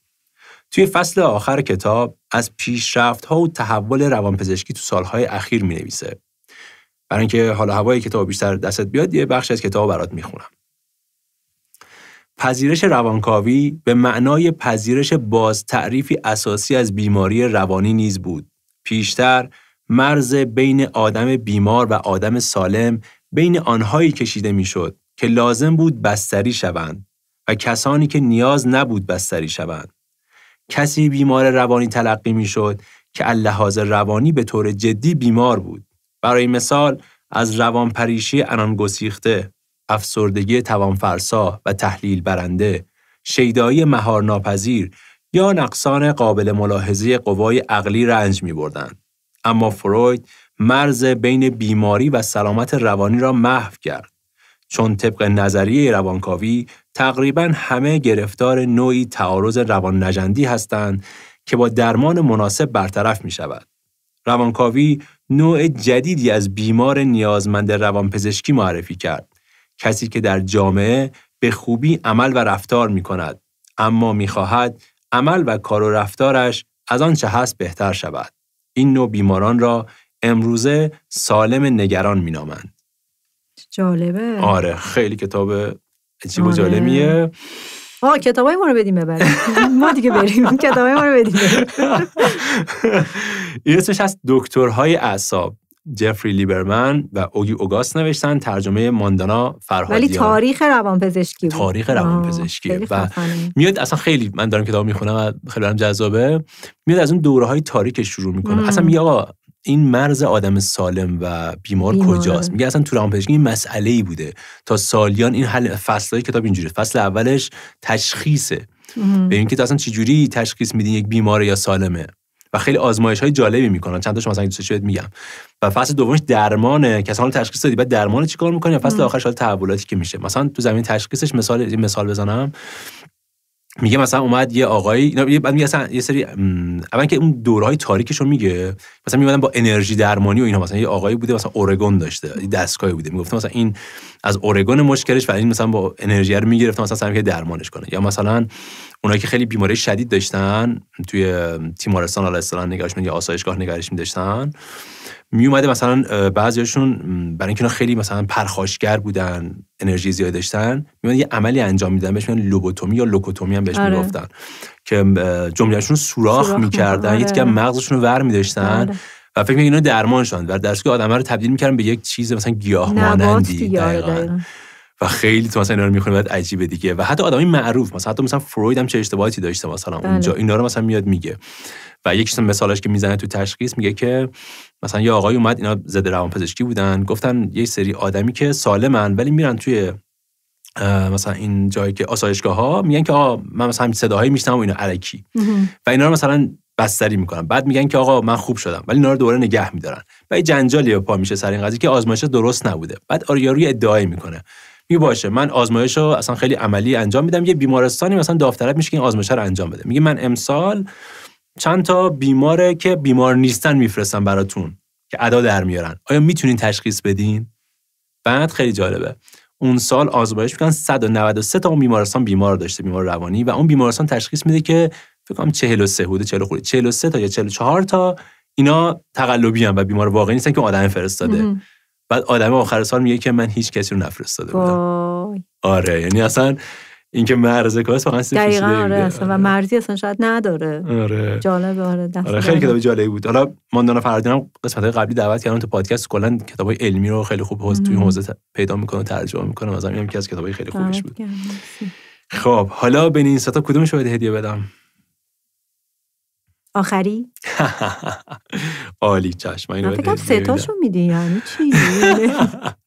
S2: توی فصل آخر کتاب از پیشرفت ها و تحول روانپزشکی تو سالهای اخیر می نویسه. برای اینکه حالا هوای کتاب بیشتر دستت بیاد یه بخش از کتاب برات خونم. پذیرش روانکاوی به معنای پذیرش باز تعریفی اساسی از بیماری روانی نیز بود. پیشتر مرز بین آدم بیمار و آدم سالم بین آنهایی کشیده میشد که لازم بود بستری شوند و کسانی که نیاز نبود بستری شوند. کسی بیمار روانی تلقی میشد که اللحاظ روانی به طور جدی بیمار بود. برای مثال از روانپریشی انان گسیخته، افسردگی توانفرسا و تحلیل برنده، شیدایی مهار ناپذیر یا نقصان قابل ملاحظه قوای عقلی رنج می بردن. اما فروید مرز بین بیماری و سلامت روانی را محو کرد. چون طبق نظریه روانکاوی تقریبا همه گرفتار نوعی تعارض روان نجندی هستند که با درمان مناسب برطرف می شود. روانکاوی نوع جدیدی از بیمار نیازمند روانپزشکی معرفی کرد. کسی که در جامعه به خوبی عمل و رفتار می کند. اما می خواهد عمل و کار و رفتارش از آنچه هست بهتر شود. این نوع بیماران را امروزه سالم نگران می نامند.
S1: جالبه. آره
S2: خیلی کتاب عجیب و جالبیه آره.
S1: آه کتابای ما رو بدیم ببریم ما دیگه بریم کتابای ما رو بدیم
S2: این اسمش دکترهای اعصاب جفری لیبرمن و اوگی اوگاس نوشتن ترجمه ماندانا فرهادیان ولی تاریخ
S1: روانپزشکی بود تاریخ روانپزشکی و
S2: میاد اصلا خیلی من دارم کتاب میخونم و خیلی برام جذابه میاد از اون دوره های شروع میکنه اصلا میگه آقا این مرز آدم سالم و بیمار, کجاست میگه اصلا تو روانپزشکی این مسئله ای بوده تا سالیان این حل های کتاب اینجوری فصل اولش تشخیصه به اینکه تو اصلا چجوری تشخیص میدین یک بیماره یا سالمه و خیلی آزمایش های جالبی میکنن چند شما مثلا دوستش میگم و فصل دومش درمانه که اصلا تشخیص دادی بعد درمان چیکار میکنی یا فصل آخرش حال تحولاتی که میشه مثلا تو زمین تشخیصش مثال مثال بزنم میگه مثلا اومد یه آقایی بعد میگه مثلا یه سری اول که اون دورهای رو میگه مثلا میمدن با انرژی درمانی و اینا مثلا یه آقایی بوده مثلا اورگون داشته دستگاهی بوده میگفت مثلا این از اورگون مشکلش و این مثلا با انرژی رو میگرفت مثلا سعی که درمانش کنه یا مثلا اونایی که خیلی بیماری شدید داشتن توی تیمارستان علی السلام نگاهش یا آسایشگاه نگاهش میداشتن می اومده مثلا بعضیاشون برای اینکه خیلی مثلا پرخاشگر بودن انرژی زیاد داشتن می یه عملی انجام میدن بهش میگن لوبوتومی یا لوکوتومی هم بهش آره. میگفتن که جملهشون سوراخ, میکردن یه تیکه مغزشون رو ور میداشتن آره. بله. و فکر میکنن درمانشان در که آدم رو تبدیل میکردن به یک چیز مثلا گیاه مانندی آره، دقیقاً و خیلی تو مثلا اینا رو میخونه بعد عجیبه دیگه و حتی آدمی معروف مثلا حتی مثلا فروید هم چه اشتباهاتی داشته مثلا بله. اونجا اینا رو مثلا میاد میگه و یک مثالش که میزنه تو تشخیص میگه که مثلا یه آقای اومد اینا ضد پزشکی بودن گفتن یه سری آدمی که سالمن ولی میرن توی مثلا این جایی که آسایشگاه ها میگن که آقا من مثلا همین صداهایی میشنم و اینا علکی و اینا رو مثلا بستری میکنن بعد میگن که آقا من خوب شدم ولی اینا رو دوباره نگه میدارن و یه جنجالی پا میشه سر این قضیه که آزمایش درست نبوده بعد آریا روی ادعای میکنه می باشه من آزمایش رو اصلا خیلی عملی انجام میدم یه بیمارستانی مثلا داوطلب میشه که این آزمایش رو انجام بده میگه من امسال چند تا بیماره که بیمار نیستن میفرستن براتون که ادا در میارن آیا میتونین تشخیص بدین بعد خیلی جالبه اون سال آزمایش میکنن 193 تا اون بیمارستان بیمار داشته بیمار روانی و اون بیمارستان تشخیص میده که فکر کنم 43 بوده 40 43 تا یا 44 تا اینا تقلبی هم و بیمار واقعی نیستن که آدم فرستاده بعد آدم آخر سال میگه که من هیچ کسی رو نفرستاده
S3: بودم
S2: آره یعنی اصلا اینکه معرضه کنه اصلا دقیقا آره اصلا
S1: و آره. مرزی اصلا شاید نداره آره جالب آره دست آره خیلی کتاب
S2: جالبی بود حالا ماندانا فردین هم قسمت قبلی دعوت کردم تو پادکست کلا کتابای علمی رو خیلی خوب حوزه توی حوزه پیدا میکنه و ترجمه میکنه مثلا هم که از کتابای خیلی خوبش بود خب حالا بین این ستا کدوم باید هدیه بدم آخری عالی چشم اینو فکر کنم سه
S1: میدی یعنی چی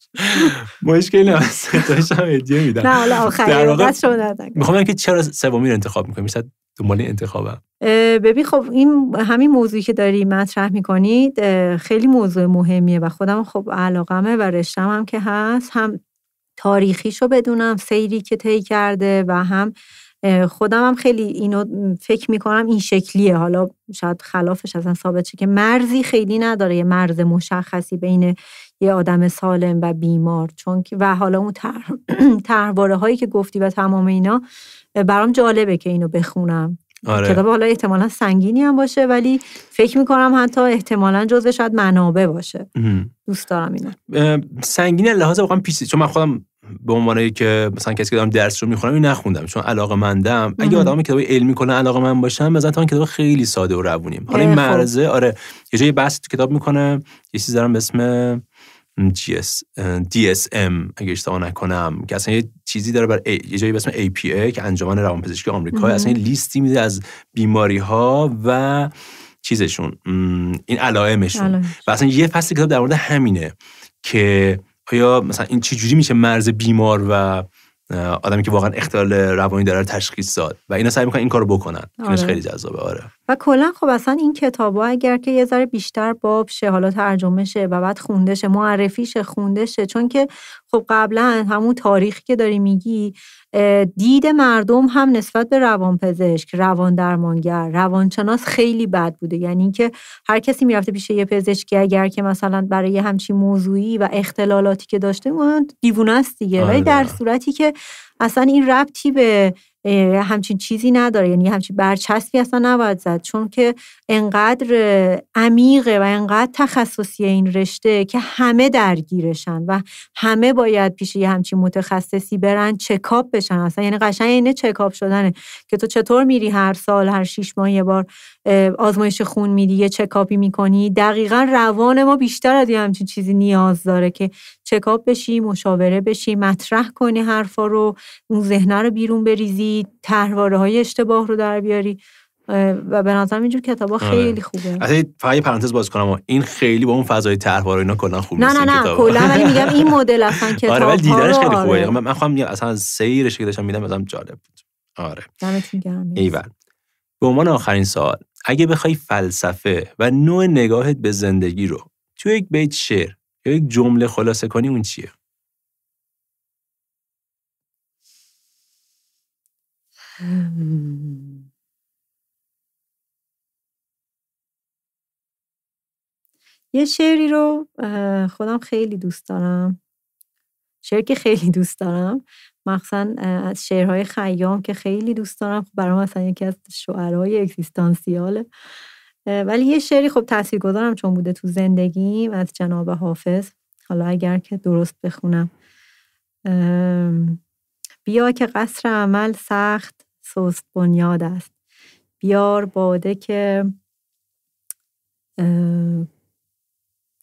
S2: مشکلی نه ستایش هم هدیه میدم نه حالا میخوام که چرا سومی رو انتخاب میکنیم بیشتر دنبال انتخابم
S1: ببین خب این همین موضوعی که داری مطرح میکنید خیلی موضوع مهمیه و خودم خب علاقمه و رشتم هم که هست هم تاریخیشو بدونم سیری که طی کرده و هم خودم هم خیلی اینو فکر میکنم این شکلیه حالا شاید خلافش اصلا ثابت شه که مرزی خیلی نداره یه مرز مشخصی بین یه آدم سالم و بیمار چون و حالا اون طرحواره هایی که گفتی و تمام اینا برام جالبه که اینو بخونم آره. کتاب حالا احتمالا سنگینی هم باشه ولی فکر میکنم حتی احتمالا جزء شاید منابع باشه دوست دارم اینا
S2: سنگین لحاظ واقعا پیسی چون من خودم به عنوان که مثلا کسی که دارم درس رو میخونم این نخوندم چون علاقه مندم اگه آدم کتاب علمی کنه علاقه من باشم مثلا تا کتاب خیلی ساده و روونیم حالا این مرزه آره یه جایی بحث کتاب میکنه یه چیزی دارم به اسم GS, DSM اگه اشتباه نکنم که اصلا یه چیزی داره بر یه جایی به اسم APA که انجمن روانپزشکی آمریکا اصلا یه لیستی میده از بیماری ها و چیزشون این علائمشون و اصلا یه فصل کتاب در مورد همینه که آیا مثلا این جوری میشه مرز بیمار و آدمی که واقعا اختلال روانی داره تشخیص داد و اینا سعی میکنن این کارو بکنن آره. خیلی جذابه آره
S1: و کلا خب اصلا این کتاب ها اگر که یه ذره بیشتر باب شه حالا ترجمه شه و بعد خونده شه معرفی شه خونده شه چون که خب قبلا همون تاریخی که داری میگی دید مردم هم نسبت به روان پزشک روان درمانگر، روانشناس خیلی بد بوده یعنی اینکه هر کسی میرفته پیش یه پزشکی اگر که مثلا برای همچین موضوعی و اختلالاتی که داشته دیوونه است دیگه ولی آره. در صورتی که اصلا این ربطی به همچین چیزی نداره یعنی همچین برچسبی اصلا نباید زد چون که انقدر عمیقه و انقدر تخصصی این رشته که همه درگیرشن و همه باید پیش یه همچین متخصصی برن چکاپ بشن اصلا یعنی قشنگ اینه چکاپ شدنه که تو چطور میری هر سال هر شیش ماه یه بار آزمایش خون میدی یه چکاپی میکنی دقیقا روان ما بیشتر از یه همچین چیزی نیاز داره که چکاپ بشی مشاوره بشی مطرح کنی حرفا رو اون ذهنه رو بیرون بریزی تهرواره های اشتباه رو در بیاری آره، و به نظرم اینجور کتابا آره. خیلی خوبه البته
S2: فقط یه پرانتز باز کنم این خیلی با اون فضای طرحوار اینا کلا خوب نیست نه نه نه کلا ولی میگم این
S1: مدل اصلا کتاب آره ولی دیدنش خیلی خوبه آره.
S2: من خواهم میگم اصلا سیرش که داشتم میدم ازم جالب بود آره
S1: دمت
S3: میگم
S2: به عنوان آخرین سال اگه بخوای فلسفه و نوع نگاهت به زندگی رو تو یک بیت شعر یا یک جمله خلاصه کنی اون چیه
S1: یه شعری رو خودم خیلی دوست دارم شعر که خیلی دوست دارم مخصوصا از شعرهای خیام که خیلی دوست دارم خب برام مثلا یکی از شعرهای اکزیستانسیاله ولی یه شعری خب گذارم چون بوده تو زندگیم از جناب حافظ حالا اگر که درست بخونم بیا که قصر عمل سخت سست بنیاد است بیار باده که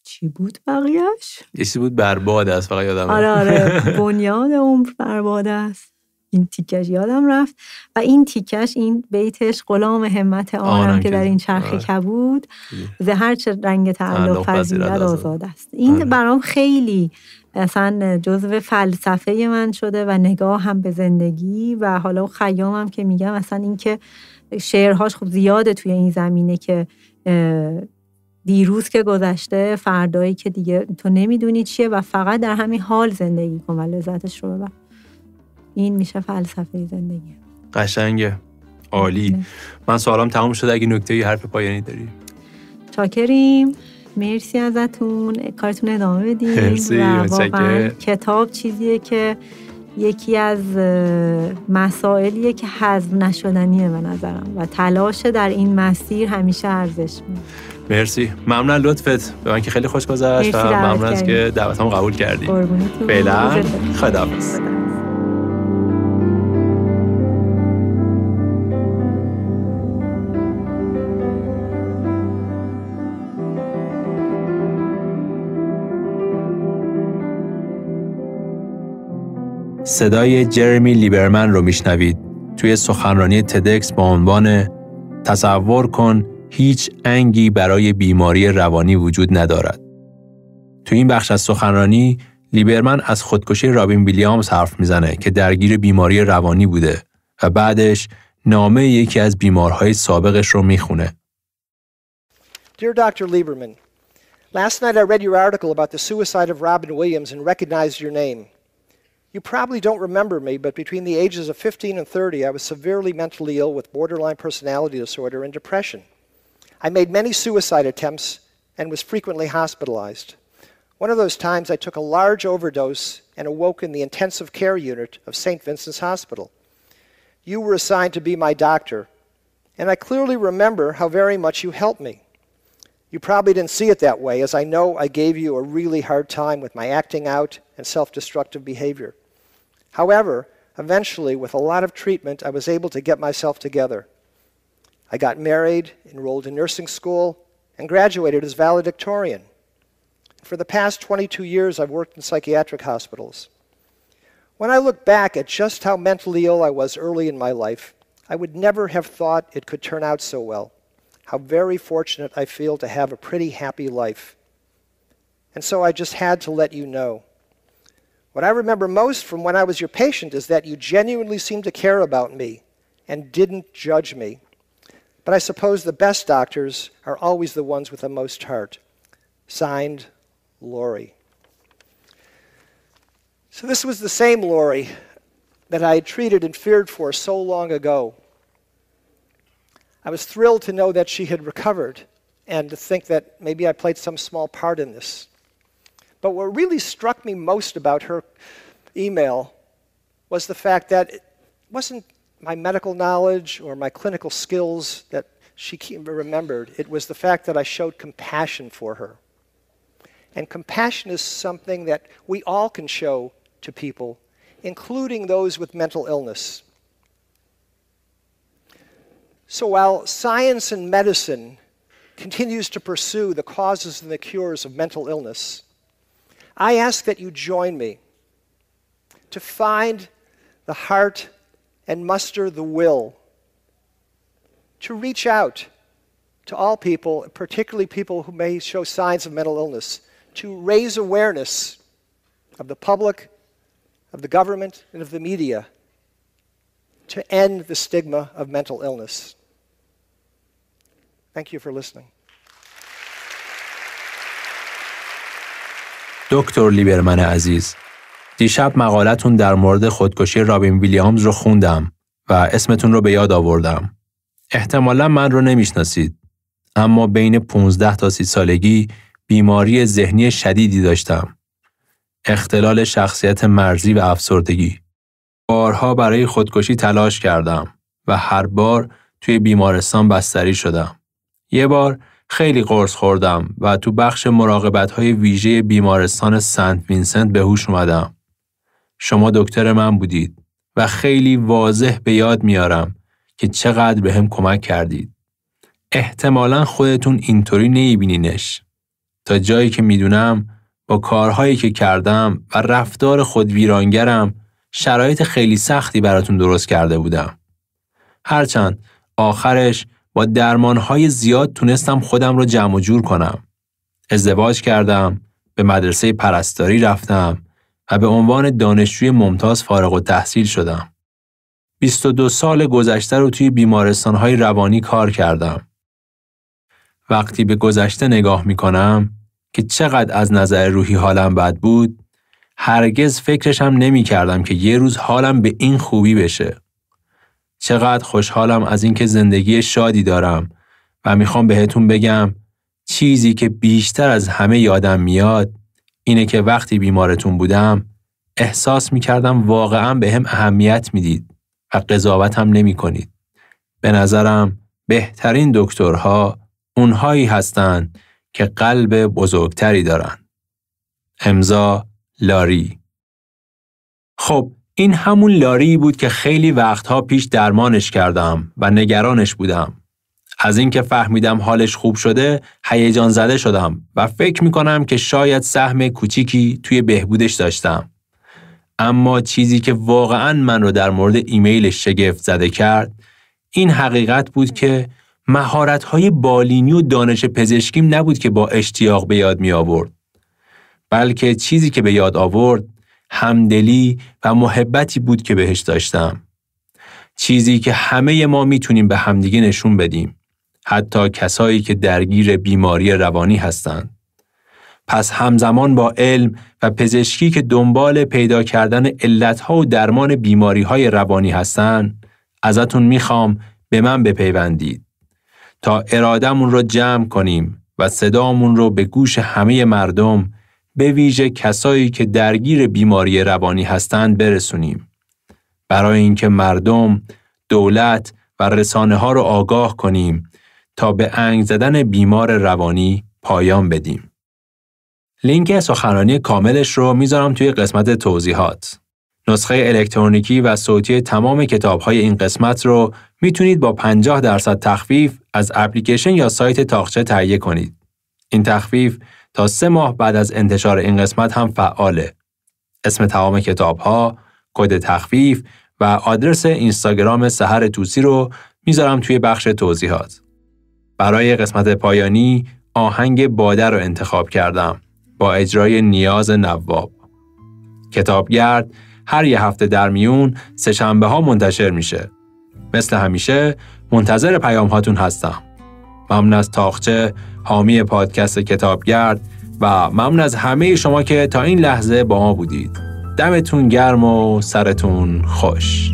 S1: چی بود بقیهش؟
S2: یه بود برباد است فقط یادم آره آره
S1: بنیاد عمر برباد است این تیکش یادم رفت و این تیکش این بیتش غلام همت آن که در این چرخ آره. کبود زه هر چه رنگ تعلق فضیلت آزاد است این آره. برام خیلی اصلا جزو فلسفه من شده و نگاه هم به زندگی و حالا هم که میگم اصلا اینکه شعرهاش خب زیاده توی این زمینه که دیروز که گذشته فردایی که دیگه تو نمیدونی چیه و فقط در همین حال زندگی کن و لذتش رو ببر این میشه فلسفه زندگی
S2: قشنگه عالی من سوالم تموم شده اگه نکته یه حرف پایانی داری
S1: چاکریم مرسی ازتون کارتون ادامه بدین کتاب چیزیه که یکی از مسائلیه که حضب نشدنیه به نظرم و تلاش در این مسیر همیشه ارزش میده
S2: مرسی ممنون لطفت به من که خیلی خوش گذشت و ممنون از که دعوتمو قبول کردی فعلا خدا صدای جرمی لیبرمن رو میشنوید توی سخنرانی تدکس با عنوان تصور کن هیچ انگی برای بیماری روانی وجود ندارد. تو این بخش از سخنرانی لیبرمن از خودکشی رابین ویلیامز حرف میزنه که درگیر بیماری روانی بوده و بعدش نامه یکی از بیمارهای سابقش رو میخونه.
S5: Dear Dr. Lieberman, last night I read your article about the suicide of Robin Williams and recognized your name. You probably don't remember me, but between the ages of 15 and 30, I was severely mentally ill with borderline personality disorder and depression. I made many suicide attempts and was frequently hospitalized. One of those times, I took a large overdose and awoke in the intensive care unit of St. Vincent's Hospital. You were assigned to be my doctor, and I clearly remember how very much you helped me. You probably didn't see it that way, as I know I gave you a really hard time with my acting out and self destructive behavior. However, eventually, with a lot of treatment, I was able to get myself together. I got married, enrolled in nursing school, and graduated as valedictorian. For the past 22 years, I've worked in psychiatric hospitals. When I look back at just how mentally ill I was early in my life, I would never have thought it could turn out so well. How very fortunate I feel to have a pretty happy life. And so I just had to let you know. What I remember most from when I was your patient is that you genuinely seemed to care about me and didn't judge me. But I suppose the best doctors are always the ones with the most heart. Signed, Laurie. So this was the same Laurie that I had treated and feared for so long ago. I was thrilled to know that she had recovered and to think that maybe I played some small part in this. But what really struck me most about her email was the fact that it wasn't my medical knowledge or my clinical skills that she remembered. It was the fact that I showed compassion for her. And compassion is something that we all can show to people, including those with mental illness. So while science and medicine continues to pursue the causes and the cures of mental illness, I ask that you join me to find the heart and muster the will to reach out to all people, particularly people who may show signs of mental illness, to raise awareness of the public, of the government, and of the media to end the stigma of mental illness. Thank you for listening.
S2: دکتر لیبرمن عزیز دیشب مقالتون در مورد خودکشی رابین ویلیامز رو خوندم و اسمتون رو به یاد آوردم. احتمالا من رو نمیشناسید. اما بین 15 تا 30 سالگی بیماری ذهنی شدیدی داشتم. اختلال شخصیت مرزی و افسردگی. بارها برای خودکشی تلاش کردم و هر بار توی بیمارستان بستری شدم. یه بار خیلی قرص خوردم و تو بخش مراقبت های ویژه بیمارستان سنت وینسنت به هوش اومدم. شما دکتر من بودید و خیلی واضح به یاد میارم که چقدر به هم کمک کردید. احتمالا خودتون اینطوری نیبینینش. تا جایی که میدونم با کارهایی که کردم و رفتار خود ویرانگرم شرایط خیلی سختی براتون درست کرده بودم. هرچند آخرش با درمانهای زیاد تونستم خودم رو جمع و جور کنم. ازدواج کردم، به مدرسه پرستاری رفتم، و به عنوان دانشجوی ممتاز فارغ و تحصیل شدم. 22 سال گذشته رو توی بیمارستانهای روانی کار کردم. وقتی به گذشته نگاه می کنم که چقدر از نظر روحی حالم بد بود، هرگز فکرشم نمی کردم که یه روز حالم به این خوبی بشه. چقدر خوشحالم از اینکه زندگی شادی دارم و میخوام بهتون بگم چیزی که بیشتر از همه یادم میاد اینه که وقتی بیمارتون بودم احساس میکردم کردم واقعا به هم اهمیت میدید و قضاوت هم نمی کنید. به نظرم بهترین دکترها اونهایی هستند که قلب بزرگتری دارند. امضا لاری خب این همون لاری بود که خیلی وقتها پیش درمانش کردم و نگرانش بودم از اینکه فهمیدم حالش خوب شده هیجان زده شدم و فکر می کنم که شاید سهم کوچیکی توی بهبودش داشتم. اما چیزی که واقعا من رو در مورد ایمیلش شگفت زده کرد این حقیقت بود که مهارت های بالینی و دانش پزشکیم نبود که با اشتیاق به یاد می آورد. بلکه چیزی که به یاد آورد همدلی و محبتی بود که بهش داشتم. چیزی که همه ما میتونیم به همدیگه نشون بدیم. حتی کسایی که درگیر بیماری روانی هستند. پس همزمان با علم و پزشکی که دنبال پیدا کردن علتها و درمان بیماری های روانی هستند، ازتون میخوام به من بپیوندید تا ارادمون رو جمع کنیم و صدامون رو به گوش همه مردم به ویژه کسایی که درگیر بیماری روانی هستند برسونیم. برای اینکه مردم، دولت و رسانه ها رو آگاه کنیم تا به انگ زدن بیمار روانی پایان بدیم. لینک سخنرانی کاملش رو میذارم توی قسمت توضیحات. نسخه الکترونیکی و صوتی تمام کتابهای این قسمت رو میتونید با 50 درصد تخفیف از اپلیکیشن یا سایت تاخچه تهیه کنید. این تخفیف تا سه ماه بعد از انتشار این قسمت هم فعاله. اسم تمام کتابها، کد تخفیف و آدرس اینستاگرام سهر توسی رو میذارم توی بخش توضیحات. برای قسمت پایانی آهنگ باده رو انتخاب کردم با اجرای نیاز نواب. کتابگرد هر یه هفته در میون سه شنبه ها منتشر میشه. مثل همیشه منتظر پیام هاتون هستم. ممنون از تاخچه، حامی پادکست کتابگرد و ممنون از همه شما که تا این لحظه با ما بودید. دمتون گرم و سرتون خوش.